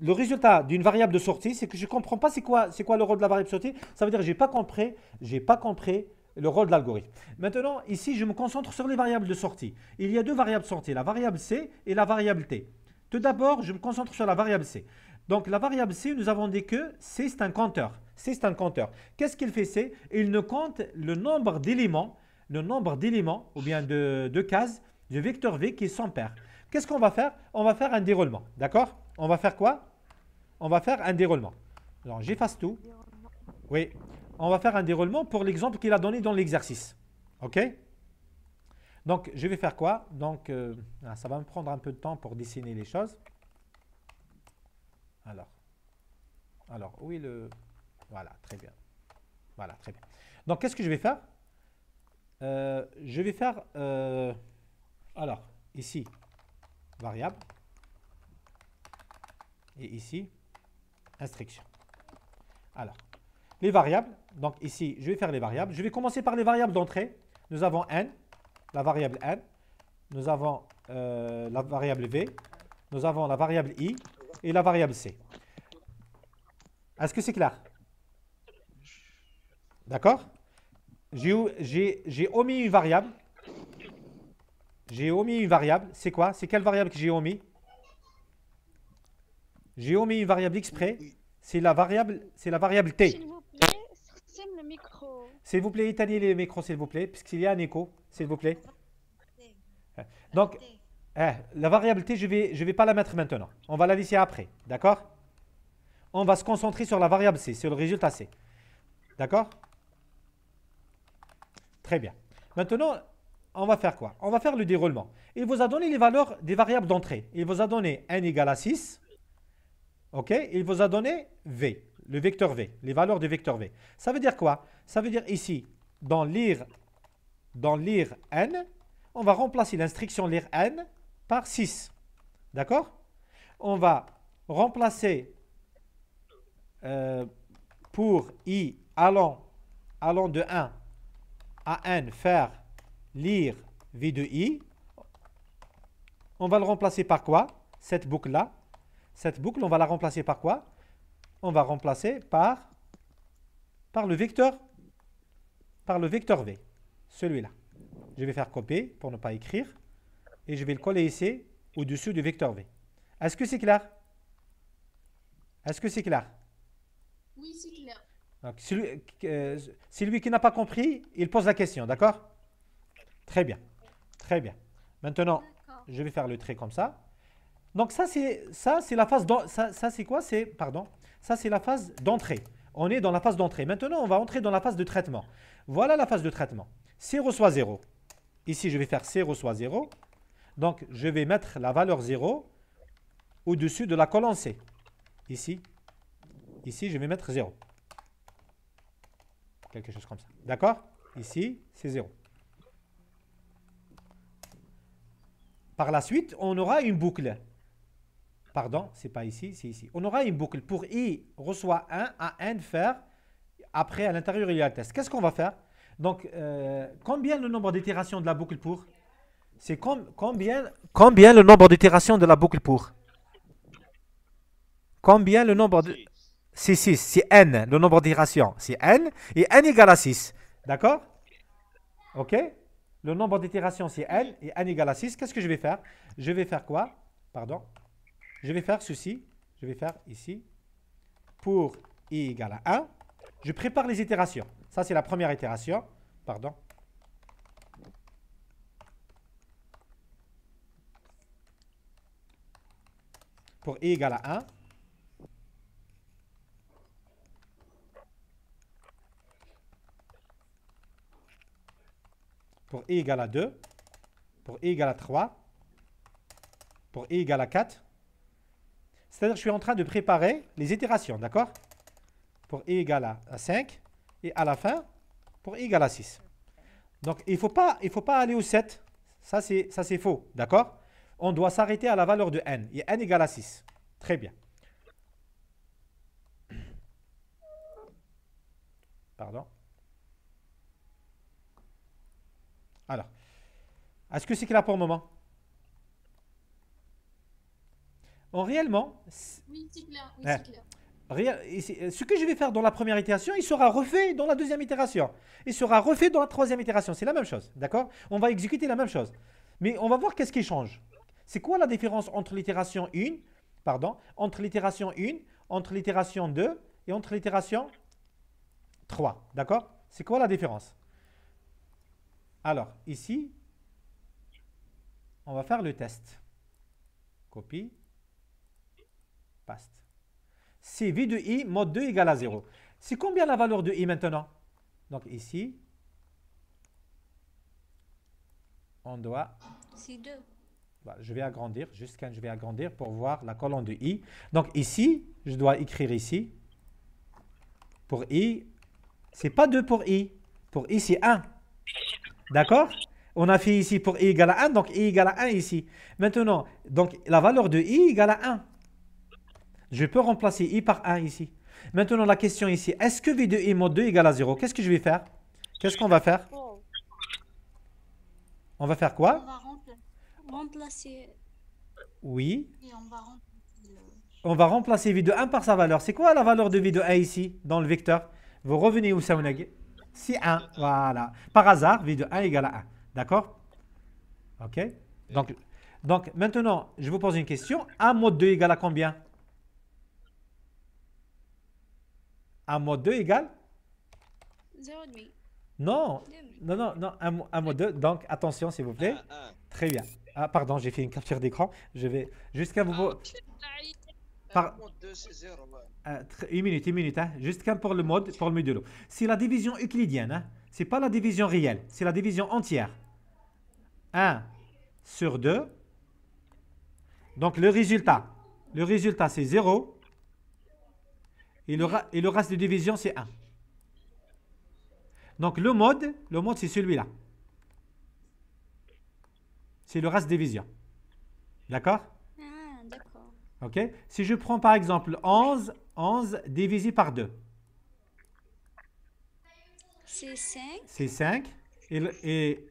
le résultat d'une variable de sortie, c'est que je ne comprends pas c'est quoi, c'est quoi le rôle de la variable de sortie. Ça veut dire que je n'ai pas compris, j'ai pas compris le rôle de l'algorithme. Maintenant, ici, je me concentre sur les variables de sortie. Il y a deux variables de sortie, la variable C et la variable T. Tout d'abord, je me concentre sur la variable C. Donc, la variable C, nous avons dit que C, c'est un compteur. C, c'est un compteur. Qu'est-ce qu'il fait C Il ne compte le nombre d'éléments, le nombre d'éléments, ou bien de, cases, du vecteur V qui est sans Qu'est-ce qu'on va faire On va faire un déroulement, d'accord on va faire quoi On va faire un déroulement. Alors, j'efface tout. Oui, on va faire un déroulement pour l'exemple qu'il a donné dans l'exercice. OK Donc, je vais faire quoi Donc, euh, ah, ça va me prendre un peu de temps pour dessiner les choses. Alors, alors oui, le... Voilà, très bien. Voilà, très bien. Donc, qu'est-ce que je vais faire euh, Je vais faire... Euh, alors, ici, variable ici, instruction. Alors, les variables. Donc ici, je vais faire les variables. Je vais commencer par les variables d'entrée. Nous avons n, la variable n. Nous avons euh, la variable v. Nous avons la variable i et la variable c. Est-ce que c'est clair D'accord J'ai omis une variable. J'ai omis une variable. C'est quoi C'est quelle variable que j'ai omis j'ai omis une variable x C'est la variable, c'est la variable t. S'il vous plaît, sortez le micro. S'il vous plaît, éteignez les micros, s'il vous plaît, puisqu'il y a un écho, s'il vous plaît. Euh, donc, euh, la variable t, je ne vais, je vais pas la mettre maintenant. On va la laisser après, d'accord On va se concentrer sur la variable c, sur le résultat c. D'accord Très bien. Maintenant, on va faire quoi On va faire le déroulement. Il vous a donné les valeurs des variables d'entrée. Il vous a donné n égale à 6, OK Il vous a donné V, le vecteur V, les valeurs du vecteur V. Ça veut dire quoi Ça veut dire ici, dans lire, dans lire n, on va remplacer l'instruction lire n par 6. D'accord On va remplacer euh, pour i allant, allant de 1 à n, faire lire v de i. On va le remplacer par quoi Cette boucle-là, cette boucle, on va la remplacer par quoi On va remplacer par, par le vecteur par le vecteur V, celui-là. Je vais faire copier pour ne pas écrire et je vais le coller ici au-dessus du vecteur V. Est-ce que c'est clair Est-ce que c'est clair Oui, c'est clair. Donc, celui euh, qui n'a pas compris, il pose la question, d'accord Très bien, très bien. Maintenant, je vais faire le trait comme ça. Donc ça c'est ça c'est la phase ça, ça c'est quoi C'est pardon, ça c'est la phase d'entrée. On est dans la phase d'entrée. Maintenant, on va entrer dans la phase de traitement. Voilà la phase de traitement. C soit 0. Ici, je vais faire C reçoit 0. Donc, je vais mettre la valeur 0 au-dessus de la colonne C. Ici, ici, je vais mettre 0. Quelque chose comme ça. D'accord Ici, c'est 0. Par la suite, on aura une boucle. Pardon, c'est pas ici, c'est ici. On aura une boucle pour i reçoit 1 à n faire. Après, à l'intérieur, il y a le test. Qu'est-ce qu'on va faire Donc, euh, combien le nombre d'itérations de la boucle pour C'est combien, combien le nombre d'itérations de la boucle pour Combien le nombre de... C'est 6, c'est n, le nombre d'itérations. C'est n, et n égale à 6. D'accord Ok Le nombre d'itérations, c'est n, et n égale à 6. Qu'est-ce que je vais faire Je vais faire quoi Pardon je vais faire ceci. Je vais faire ici. Pour i égale à 1, je prépare les itérations. Ça, c'est la première itération. Pardon. Pour i égale à 1. Pour i égale à 2. Pour i égale à 3. Pour i égale à 4. C'est-à-dire que je suis en train de préparer les itérations, d'accord Pour i égale à 5 et à la fin pour i égale à 6. Donc il ne faut, pas, faut pas aller au 7. Ça c'est faux, d'accord On doit s'arrêter à la valeur de n. Et n égale à 6. Très bien. Pardon. Alors, est-ce que c'est clair pour le moment En réellement... Ce que je vais faire dans la première itération, il sera refait dans la deuxième itération. Il sera refait dans la troisième itération. C'est la même chose, d'accord On va exécuter la même chose. Mais on va voir qu'est-ce qui change. C'est quoi la différence entre l'itération 1, pardon, entre l'itération 1, entre l'itération 2 et entre l'itération 3, d'accord C'est quoi la différence Alors, ici, on va faire le test. Copie. C'est V de I mode 2 égale à 0. C'est combien la valeur de I maintenant Donc ici, on doit... C'est 2. je vais agrandir, jusqu'à je vais agrandir pour voir la colonne de I. Donc ici, je dois écrire ici. Pour I, c'est pas 2 pour I. Pour I, c'est 1. D'accord on a fait ici pour i égale à 1, donc i égale à 1 ici. Maintenant, donc la valeur de i égale à 1. Je peux remplacer i par 1 ici. Maintenant, la question ici, est-ce que V2i mod 2 égale à 0 Qu'est-ce que je vais faire Qu'est-ce qu'on va faire On va faire quoi On va remplacer. Oui. on, va remplacer V 2 1 par sa valeur. C'est quoi la valeur de V 2 1 ici, dans le vecteur Vous revenez où, ça dit C'est 1. Voilà. Par hasard, V 2 1 égale à 1. D'accord Ok donc, donc, maintenant, je vous pose une question. 1 mod 2 égale à combien 1 moins 2 égale 0,5. Non, non, non, non, 1, 1 2. Donc, attention, s'il vous plaît. Ah, ah, ah. Très bien. Ah, pardon, j'ai fait une capture d'écran. Je vais jusqu'à vous. Par... Ah, une minute, une minute, hein. juste pour le mode, pour le modulo. C'est la division euclidienne, Ce hein. c'est pas la division réelle, c'est la division entière. 1 sur 2. Donc le résultat, le résultat c'est 0 et le, reste de division, c'est 1. Donc le mode, le mode c'est celui-là. C'est le reste division. D'accord Ah, d'accord. OK Si je prends par exemple 11, 11 divisé par 2. C'est 5. C'est 5. Et,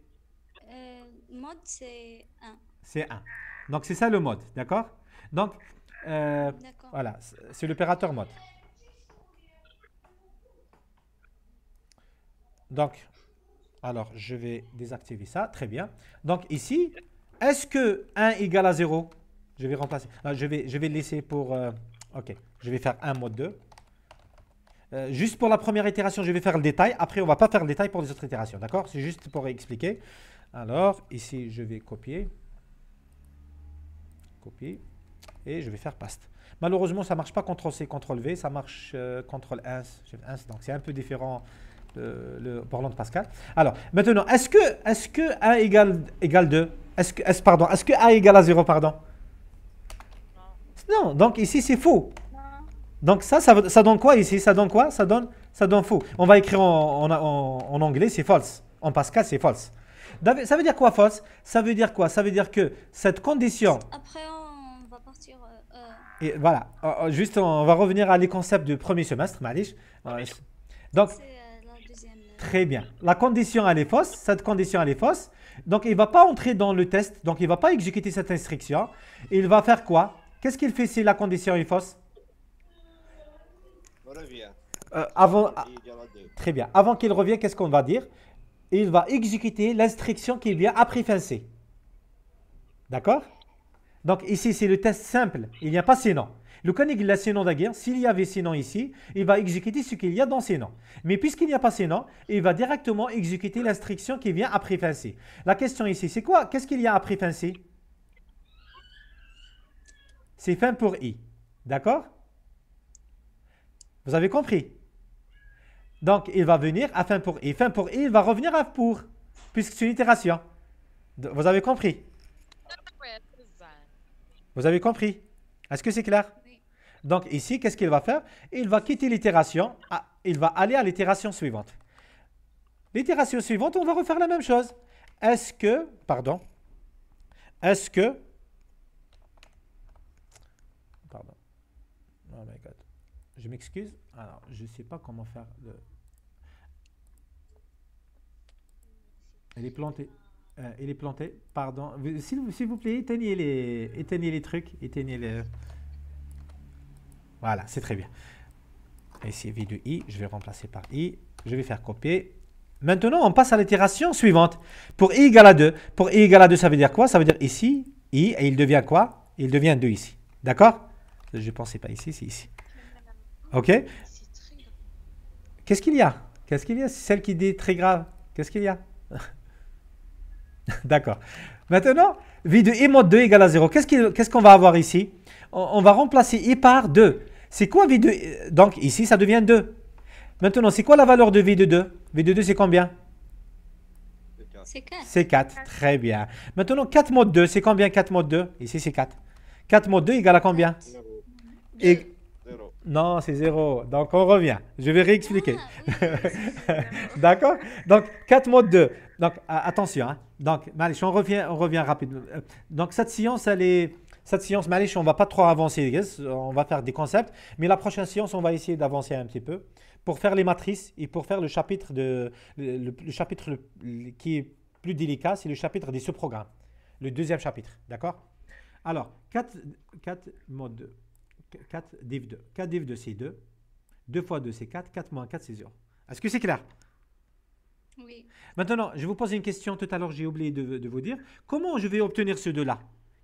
euh, mode, c'est 1. C'est 1. Donc, c'est ça le mode, d'accord Donc, euh, voilà, c'est l'opérateur mode. Donc, alors, je vais désactiver ça. Très bien. Donc, ici, est-ce que 1 égale à 0 Je vais remplacer. je, vais, je vais laisser pour... Euh, ok, je vais faire 1 mode 2. Euh, juste pour la première itération, je vais faire le détail. Après, on ne va pas faire le détail pour les autres itérations, d'accord C'est juste pour expliquer. Alors, ici, je vais copier. Copier. Et je vais faire paste. Malheureusement, ça ne marche pas CTRL-C, CTRL-V. Ça marche euh, ctrl 1 Donc, c'est un peu différent le, parlant de Pascal. Alors, maintenant, est-ce que, est que 1 égale, 2 Est-ce que, est pardon, est-ce que 1 égale à 0, pardon non. non, donc ici, c'est faux. Non. Donc ça, ça, ça, donne quoi ici Ça donne quoi Ça donne ça donne faux. On va écrire en, en, anglais, c'est false. En Pascal, c'est false. Ça veut dire quoi, false Ça veut dire quoi Ça veut dire que cette condition... Après, on va partir... Euh, euh. Et voilà, oh, oh, juste on va revenir à les concepts du premier semestre, Malish. Euh, donc, Très bien. La condition, elle est fausse. Cette condition, elle est fausse. Donc, il ne va pas entrer dans le test. Donc, il ne va pas exécuter cette instruction. Il va faire quoi Qu'est-ce qu'il fait si la condition est fausse euh, avant, ah, Très bien. Avant qu'il revienne, qu'est-ce qu'on va dire Il va exécuter l'instruction qui vient après fin C. D'accord Donc, ici, c'est le test simple. Il n'y a pas sinon. Le Konig, il a noms guerre. S'il y avait noms ici, il va exécuter ce qu'il y a dans ces noms. Mais puisqu'il n'y a pas ces noms, il va directement exécuter l'instruction qui vient après Fancy. La question ici, c'est quoi Qu'est-ce qu'il y a après C C'est fin pour I. D'accord Vous avez compris Donc, il va venir à fin pour I. Fin pour I, il va revenir à pour, puisque c'est une itération. Vous avez compris Vous avez compris Est-ce que c'est clair donc ici, qu'est-ce qu'il va faire Il va quitter l'itération, il va aller à l'itération suivante. L'itération suivante, on va refaire la même chose. Est-ce que, pardon, est-ce que, pardon, oh my god, je m'excuse, alors je ne sais pas comment faire le... Elle est plantée. Euh, elle est plantée, pardon. S'il vous, plaît, éteignez les, éteignez les trucs, éteignez les... Voilà, c'est très bien. Ici, V de I, je vais remplacer par I. Je vais faire copier. Maintenant, on passe à l'itération suivante. Pour I égale à 2. Pour I égale à 2, ça veut dire quoi Ça veut dire ici, I, et il devient quoi Il devient 2 ici. D'accord Je ne pensais pas ici, c'est ici. OK Qu'est-ce qu'il y a Qu'est-ce qu'il y a Celle qui dit très grave. Qu'est-ce qu'il y a D'accord. Maintenant, V de I mode 2 égale à 0. Qu'est-ce qu'on va avoir ici on, va remplacer I par 2. C'est quoi V2 Donc ici, ça devient 2. Maintenant, c'est quoi la valeur de V 2 V 2, c'est combien C'est 4. C'est 4, très bien. Maintenant, 4 mode 2, c'est combien 4 mode 2 Ici, c'est 4. 4 mode 2 égale à combien 0. 0. Non, c'est 0. Donc, on revient. Je vais réexpliquer. Ah, D'accord Donc, 4 mode 2. Donc, attention. Hein. Donc, on revient, on revient rapidement. Euh, donc, cette science, elle est cette séance, Malish, on ne va pas trop avancer, on va faire des concepts, mais la prochaine séance, on va essayer d'avancer un petit peu pour faire les matrices et pour faire le chapitre, de, le, chapitre qui est plus délicat, c'est le chapitre de ce programme. le deuxième chapitre, d'accord Alors, 4, 4 2, 4 div 2, 4 div 2 c'est 2, 2 fois 2 c'est 4, 4 moins 4 c'est 0. Est-ce que c'est clair Oui. Maintenant, je vous pose une question tout à l'heure, j'ai oublié de, de vous dire, comment je vais obtenir ce 2-là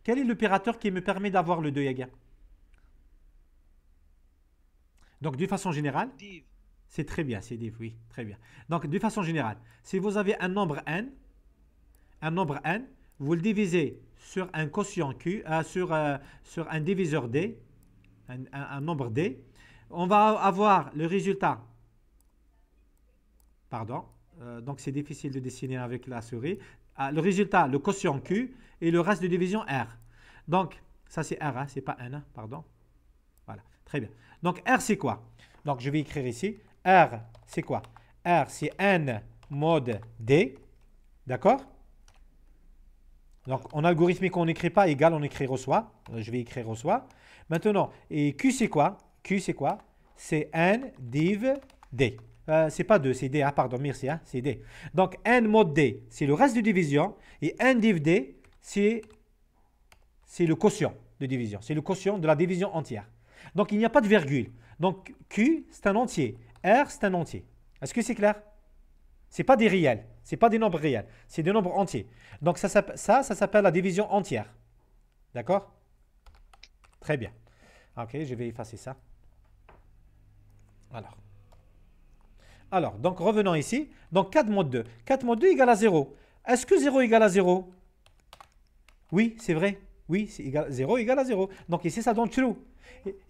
quel est l'opérateur qui me permet d'avoir le 2 Yaga Donc, de façon générale, c'est très bien, c'est div, oui, très bien. Donc, de façon générale, si vous avez un nombre n, un nombre n, vous le divisez sur un quotient q, euh, euh, sur, un diviseur d, un, nombre d, on va avoir le résultat. Pardon, euh, donc c'est difficile de dessiner avec la souris le résultat, le quotient Q, et le reste de division R. Donc, ça c'est R, hein, c'est pas N, hein, pardon. Voilà, très bien. Donc, R c'est quoi Donc, je vais écrire ici. R c'est quoi R c'est N mode D, d'accord donc, en algorithmique, on n'écrit pas égal, on écrit reçoit. Euh, je vais écrire reçoit. Maintenant, et Q, c'est quoi Q, c'est quoi C'est N div D. Euh, c'est pas 2, c'est D. Ah, pardon, merci, hein, c'est D. Donc, n mode D, c'est le reste de division. Et n div D, c'est le quotient de division. C'est le quotient de la division entière. Donc, il n'y a pas de virgule. Donc, Q, c'est un entier. R, c'est un entier. Est-ce que c'est clair C'est pas des réels. C'est pas des nombres réels. C'est des nombres entiers. Donc, ça, ça, ça s'appelle la division entière. D'accord Très bien. Ok, je vais effacer ça. Alors. Alors, donc revenons ici. Donc 4 mode 2. 4 mode 2 égale à 0. Est-ce que 0 égale à 0 Oui, c'est vrai. Oui, c'est 0 égale à 0. Donc ici, ça donne true.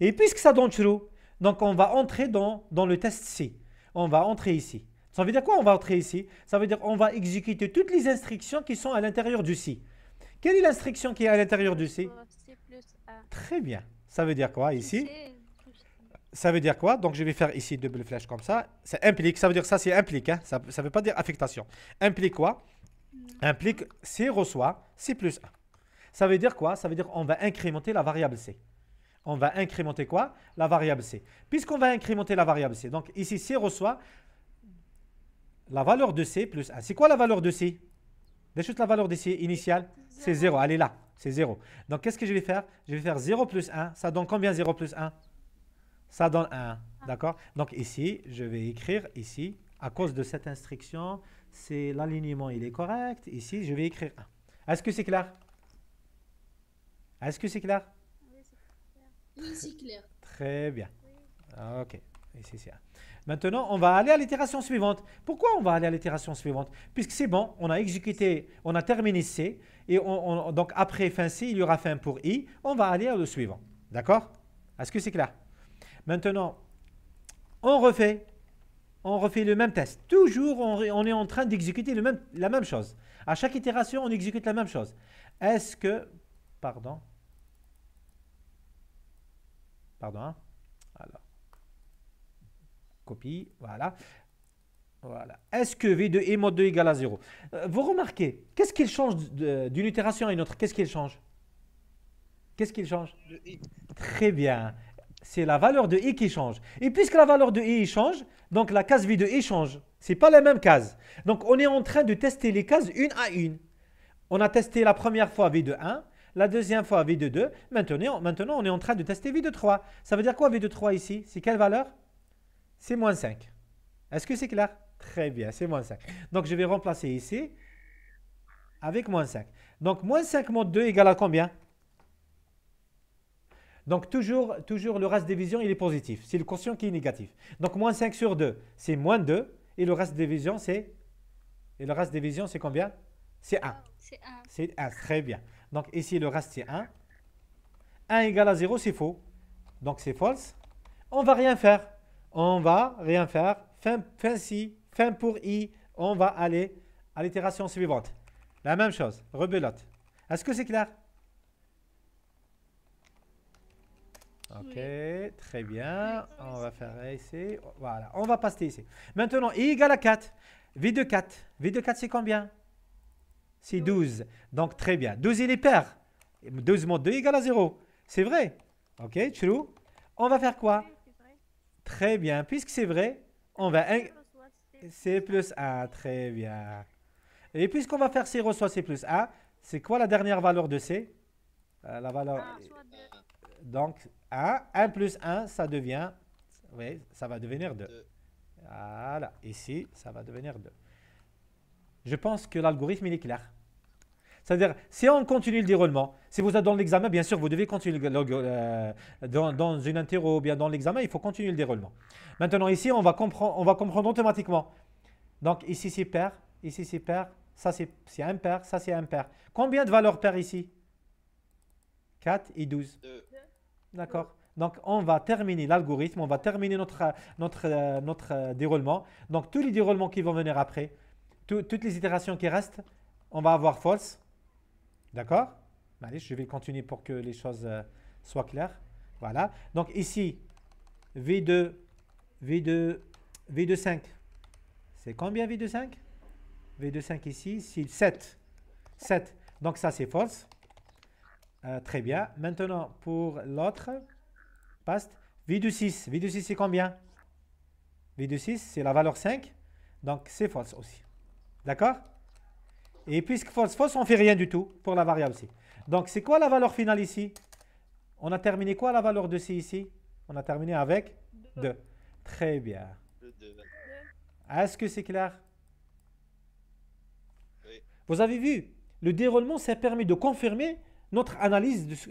Et, puisque ça donne true, donc on va entrer dans, le test C. On va entrer ici. Ça veut dire quoi on va entrer ici Ça veut dire on va exécuter toutes les instructions qui sont à l'intérieur du C. Quelle est l'instruction qui est à l'intérieur du C plus A. Très bien. Ça veut dire quoi ici ça veut dire quoi Donc je vais faire ici double flèche comme ça. Ça implique, ça veut dire ça c'est implique, hein. ça ne veut pas dire affectation. Implique quoi Implique C reçoit C plus 1. Ça veut dire quoi Ça veut dire on va incrémenter la variable C. On va incrémenter quoi La variable C. Puisqu'on va incrémenter la variable C, donc ici C reçoit la valeur de C plus 1. C'est quoi la valeur de C Juste la valeur de C initiale, c'est 0. Elle est là, c'est 0. Donc qu'est-ce que je vais faire Je vais faire 0 plus 1. Ça donne combien 0 plus 1 ça donne 1. D'accord Donc ici, je vais écrire ici, à cause de cette instruction, c'est l'alignement, il est correct. Ici, je vais écrire 1. Est-ce que c'est clair Est-ce que c'est clair Oui, c'est clair. Très bien. OK. Ici, c'est 1. Maintenant, on va aller à l'itération suivante. Pourquoi on va aller à l'itération suivante Puisque c'est bon, on a exécuté, on a terminé C. Et donc après fin C, il y aura fin pour I. On va aller le suivant. D'accord Est-ce que c'est clair Maintenant, on refait. On refait le même test. Toujours, on, est en train d'exécuter la même chose. À chaque itération, on exécute la même chose. Est-ce que... Pardon. Pardon. Hein? Copie. Voilà. Voilà. Est-ce que V 2 E mode 2 égale à 0 euh, Vous remarquez, qu'est-ce qu'il change d'une itération à une autre Qu'est-ce qu'il change Qu'est-ce qu'il change Très bien c'est la valeur de i qui change. Et puisque la valeur de i change, donc la case vie de i change. Ce n'est pas la même case. Donc on est en train de tester les cases une à une. On a testé la première fois vie de 1, la deuxième fois vie de 2. Maintenant, maintenant on est en train de tester vie de 3. Ça veut dire quoi vie de 3 ici C'est quelle valeur C'est moins 5. Est-ce que c'est clair Très bien, c'est moins 5. Donc je vais remplacer ici avec moins 5. Donc moins 5 moins 2 égale à combien donc toujours, toujours le reste division, il est positif. C'est le quotient qui est négatif. Donc moins 5 sur 2, c'est moins 2. Et le reste visions c'est... Et le reste division, c'est combien C'est 1. C'est 1. C'est 1, très bien. Donc ici, le reste, c'est 1. 1 égale à 0, c'est faux. Donc c'est false. On va rien faire. On va rien faire. Fin, fin si, fin pour i. On va aller à l'itération suivante. La même chose, rebelote. Est-ce que c'est clair Ok, très bien. On va faire ici. Voilà, on va passer ici. Maintenant, I égale à 4. V de 4. V de 4, c'est combien C'est 12. Donc, très bien. 12, il est pair. 12 moins 2 égale à 0. C'est vrai. Ok, true. On va faire quoi Très bien. Puisque c'est vrai, on va... C plus 1. Très bien. Et puisqu'on va faire 0 soit C plus 1, c'est quoi la dernière valeur de C euh, La valeur... Donc, 1. plus 1, ça devient, ça va devenir 2. Voilà, ici, ça va devenir 2. Je pense que l'algorithme, il est clair. C'est-à-dire, si on continue le déroulement, si vous êtes dans l'examen, bien sûr, vous devez continuer euh, dans, une interro ou bien dans l'examen, il faut continuer le déroulement. Maintenant, ici, on va, comprendre, on va comprendre automatiquement. Donc, ici, c'est pair, ici, c'est pair, ça, c'est impair, ça, c'est impair. Combien de valeurs paires ici 4 et 12. 2. D'accord Donc, on va terminer l'algorithme, on va terminer notre, notre, euh, notre euh, déroulement. Donc, tous les déroulements qui vont venir après, toutes les itérations qui restent, on va avoir false. D'accord ben, Allez, je vais continuer pour que les choses euh, soient claires. Voilà. Donc, ici, V2, V2, V25, 2 c'est combien V25 V25 ici, c'est 7. 7. Donc, ça, c'est false. Euh, très bien. Maintenant, pour l'autre, paste, V de 6. V de 6, c'est combien V de 6, c'est la valeur 5. Donc, c'est false aussi. D'accord Et puisque false, false, on ne fait rien du tout pour la variable C. Donc, c'est quoi la valeur finale ici On a terminé quoi la valeur de C ici On a terminé avec 2. Très bien. Est-ce que c'est clair oui. Vous avez vu, le déroulement, s'est permis de confirmer notre analyse,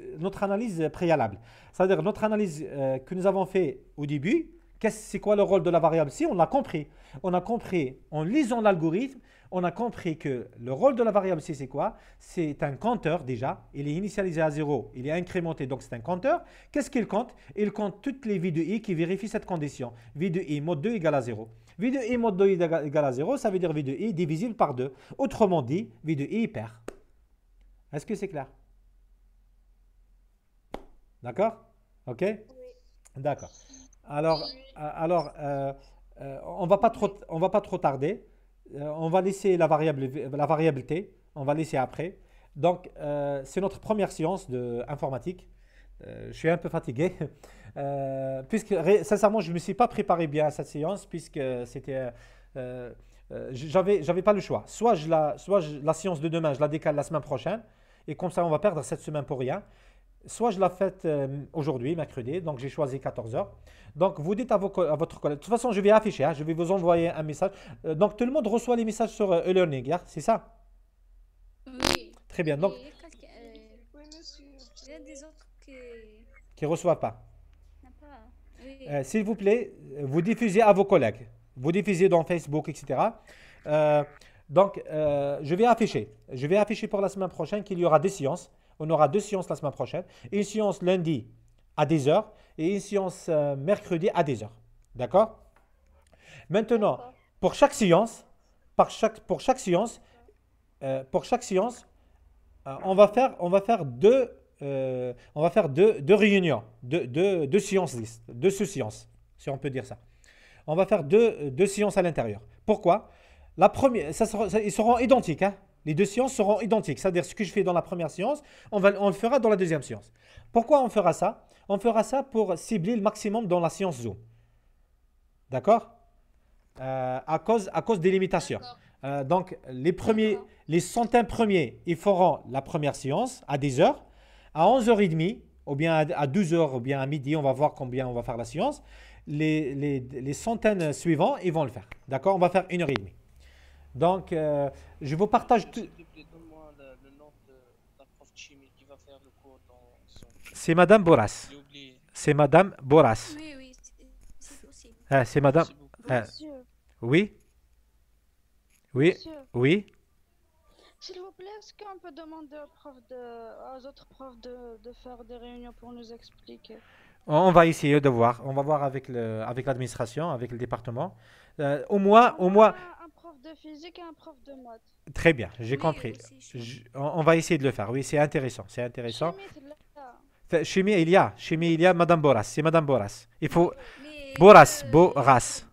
préalable. C'est-à-dire notre analyse euh, que nous avons fait au début, c'est quoi le rôle de la variable Si, on l'a compris. On a compris, en lisant l'algorithme, on a compris que le rôle de la variable C, c'est quoi C'est un compteur déjà. Il est initialisé à 0, il est incrémenté, donc c'est un compteur. Qu'est-ce qu'il compte Il compte toutes les vies de i qui vérifient cette condition. Vie de i mode 2 égale à 0. Vie de i mode 2 égale à 0, ça veut dire vie de i divisible par 2. Autrement dit, vie de i perd. Est-ce que c'est clair D'accord Ok D'accord. Alors, euh, alors euh, euh, on va pas trop tarder. on va laisser la, variable, la variabilité. on va laisser après. Donc, c'est notre première séance d'informatique. je suis un peu fatigué, puisque sincèrement, je ne me suis pas préparé bien à cette séance, puisque c'était... j'avais j'avais pas le choix. Soit, je la, soit la séance de demain, je la décale la semaine prochaine, et comme ça, on va perdre cette semaine pour rien soit je la fête euh, aujourd'hui, mercredi, donc j'ai choisi 14h. Donc vous dites à, vos, à, votre collègue, de toute façon je vais afficher, hein, je vais vous envoyer un message. Euh, donc tout le monde reçoit les messages sur euh, e-learning, hein, c'est ça Oui. Très bien, donc... Il y a des autres qui... ne reçoivent pas. S'il vous plaît, vous diffusez à vos collègues. Vous diffusez dans Facebook, etc. donc, je vais afficher. Je vais afficher pour la semaine prochaine qu'il y aura des séances. On aura deux séances la semaine prochaine. Une séance lundi à 10h et une séance euh, mercredi à 10h. D'accord Maintenant, pour chaque séance, pour chaque séance, euh, pour chaque séance euh, on, va faire, deux, réunions, deux, deux, deux séances deux sous-séances, si on peut dire ça. On va faire deux, séances à l'intérieur. Pourquoi la première, Ils seront identiques. Hein les deux séances seront identiques. C'est-à-dire ce que je fais dans la première séance, on, le fera dans la deuxième séance. Pourquoi on fera ça On fera ça pour cibler le maximum dans la séance Zoom. D'accord euh, à, cause, des limitations. Euh, donc, les, premiers, les centaines premiers, ils feront la première séance à 10 heures. À 11h30, ou bien à 12h, ou bien à midi, on va voir combien on va faire la séance. Les, les centaines suivants, ils vont le faire. D'accord On va faire une heure et demie. Donc, euh, je vous partage tout. C'est Madame Boras. C'est Madame Boras. Oui, oui, c'est possible. Ah, c'est Madame. Ah. Oui. Oui. Monsieur. Oui. S'il vous plaît, est-ce qu'on peut demander aux, de, aux autres profs de, de, faire des réunions pour nous expliquer On va essayer de voir. On va voir avec l'administration, avec, avec le département. Euh, au moins, au moins, physique et un prof de maths. Très bien, j'ai compris. on, va essayer de le faire. Oui, c'est intéressant, c'est intéressant. Chimie, il y a, chimie, il y a Madame Boras, c'est Madame Boras. Il faut Boras, Boras.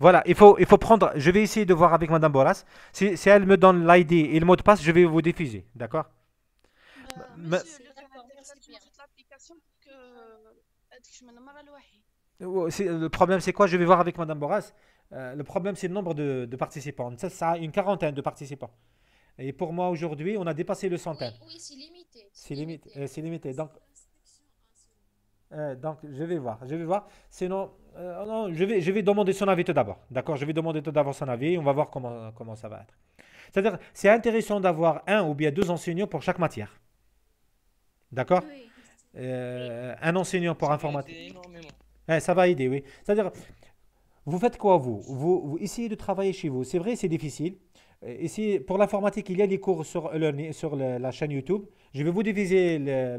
Voilà, il faut, il faut prendre. Je vais essayer de voir avec Madame Boras. Si, elle me donne l'ID et le mot de passe, je vais vous diffuser, d'accord Le problème, c'est quoi Je vais voir avec Madame Boras. Euh, le problème, c'est le nombre de, participants. Ça, ça, a une quarantaine de participants. Et pour moi, aujourd'hui, on a dépassé le centaine. Oui, c'est limité. C'est limité. Euh, donc, euh, donc, je vais voir. Je vais voir. Sinon, non, je, vais, je vais demander son avis tout d'abord. D'accord Je vais demander tout d'abord son avis. On va voir comment, comment ça va être. C'est-à-dire, c'est intéressant d'avoir un ou bien deux enseignants pour chaque matière. D'accord Un enseignant pour informatique. Eh, ça va aider, oui. C'est-à-dire, vous faites quoi vous, vous, essayez de travailler chez vous. C'est vrai, c'est difficile. pour l'informatique, il y a des cours sur, euh, sur la chaîne YouTube. Je vais vous diviser le,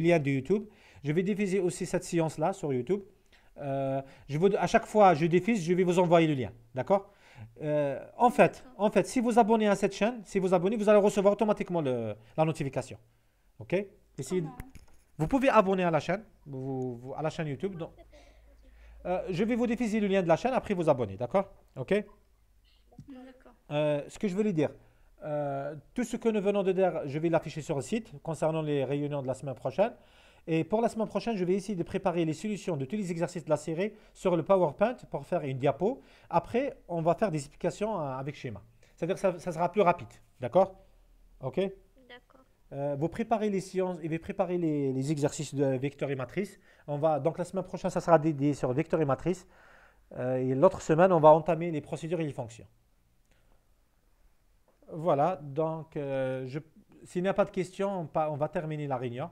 lien de YouTube. Je vais diviser aussi cette séance-là sur YouTube. Euh, je à chaque fois je diffuse, je vais vous envoyer le lien. D'accord euh, en, fait, en fait, si vous abonnez à cette chaîne, si vous abonnez, vous allez recevoir automatiquement la notification. OK Vous pouvez abonner à la chaîne, vous, vous, à la chaîne YouTube. Donc, euh, je vais vous diffuser le lien de la chaîne, après vous abonner, d'accord Ok euh, Ce que je voulais dire, euh, tout ce que nous venons de dire, je vais l'afficher sur le site concernant les réunions de la semaine prochaine. Et pour la semaine prochaine, je vais essayer de préparer les solutions de tous les exercices de la série sur le PowerPoint pour faire une diapo. Après, on va faire des explications euh, avec schéma. C'est-à-dire que ça, sera plus rapide, d'accord Ok D'accord. vous préparez les séances et vous préparez les, les exercices de vecteurs et matrice. On va, donc la semaine prochaine, ça sera dédié sur vecteur et matrice. Euh, et l'autre semaine, on va entamer les procédures et les fonctions. Voilà, donc euh, s'il n'y a pas de questions, on, va terminer la réunion.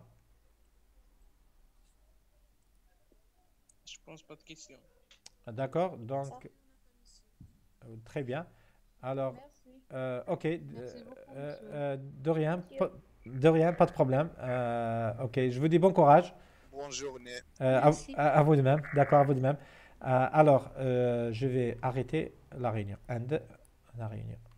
Je pense pas de questions. Ah, d'accord, donc euh, très bien. Alors, ok, de rien, de rien, pas de problème. ok, je vous dis bon courage bonne journée. Euh, à, vous de même. D'accord, à vous de même. Euh, alors, euh, je vais arrêter la réunion. End la réunion.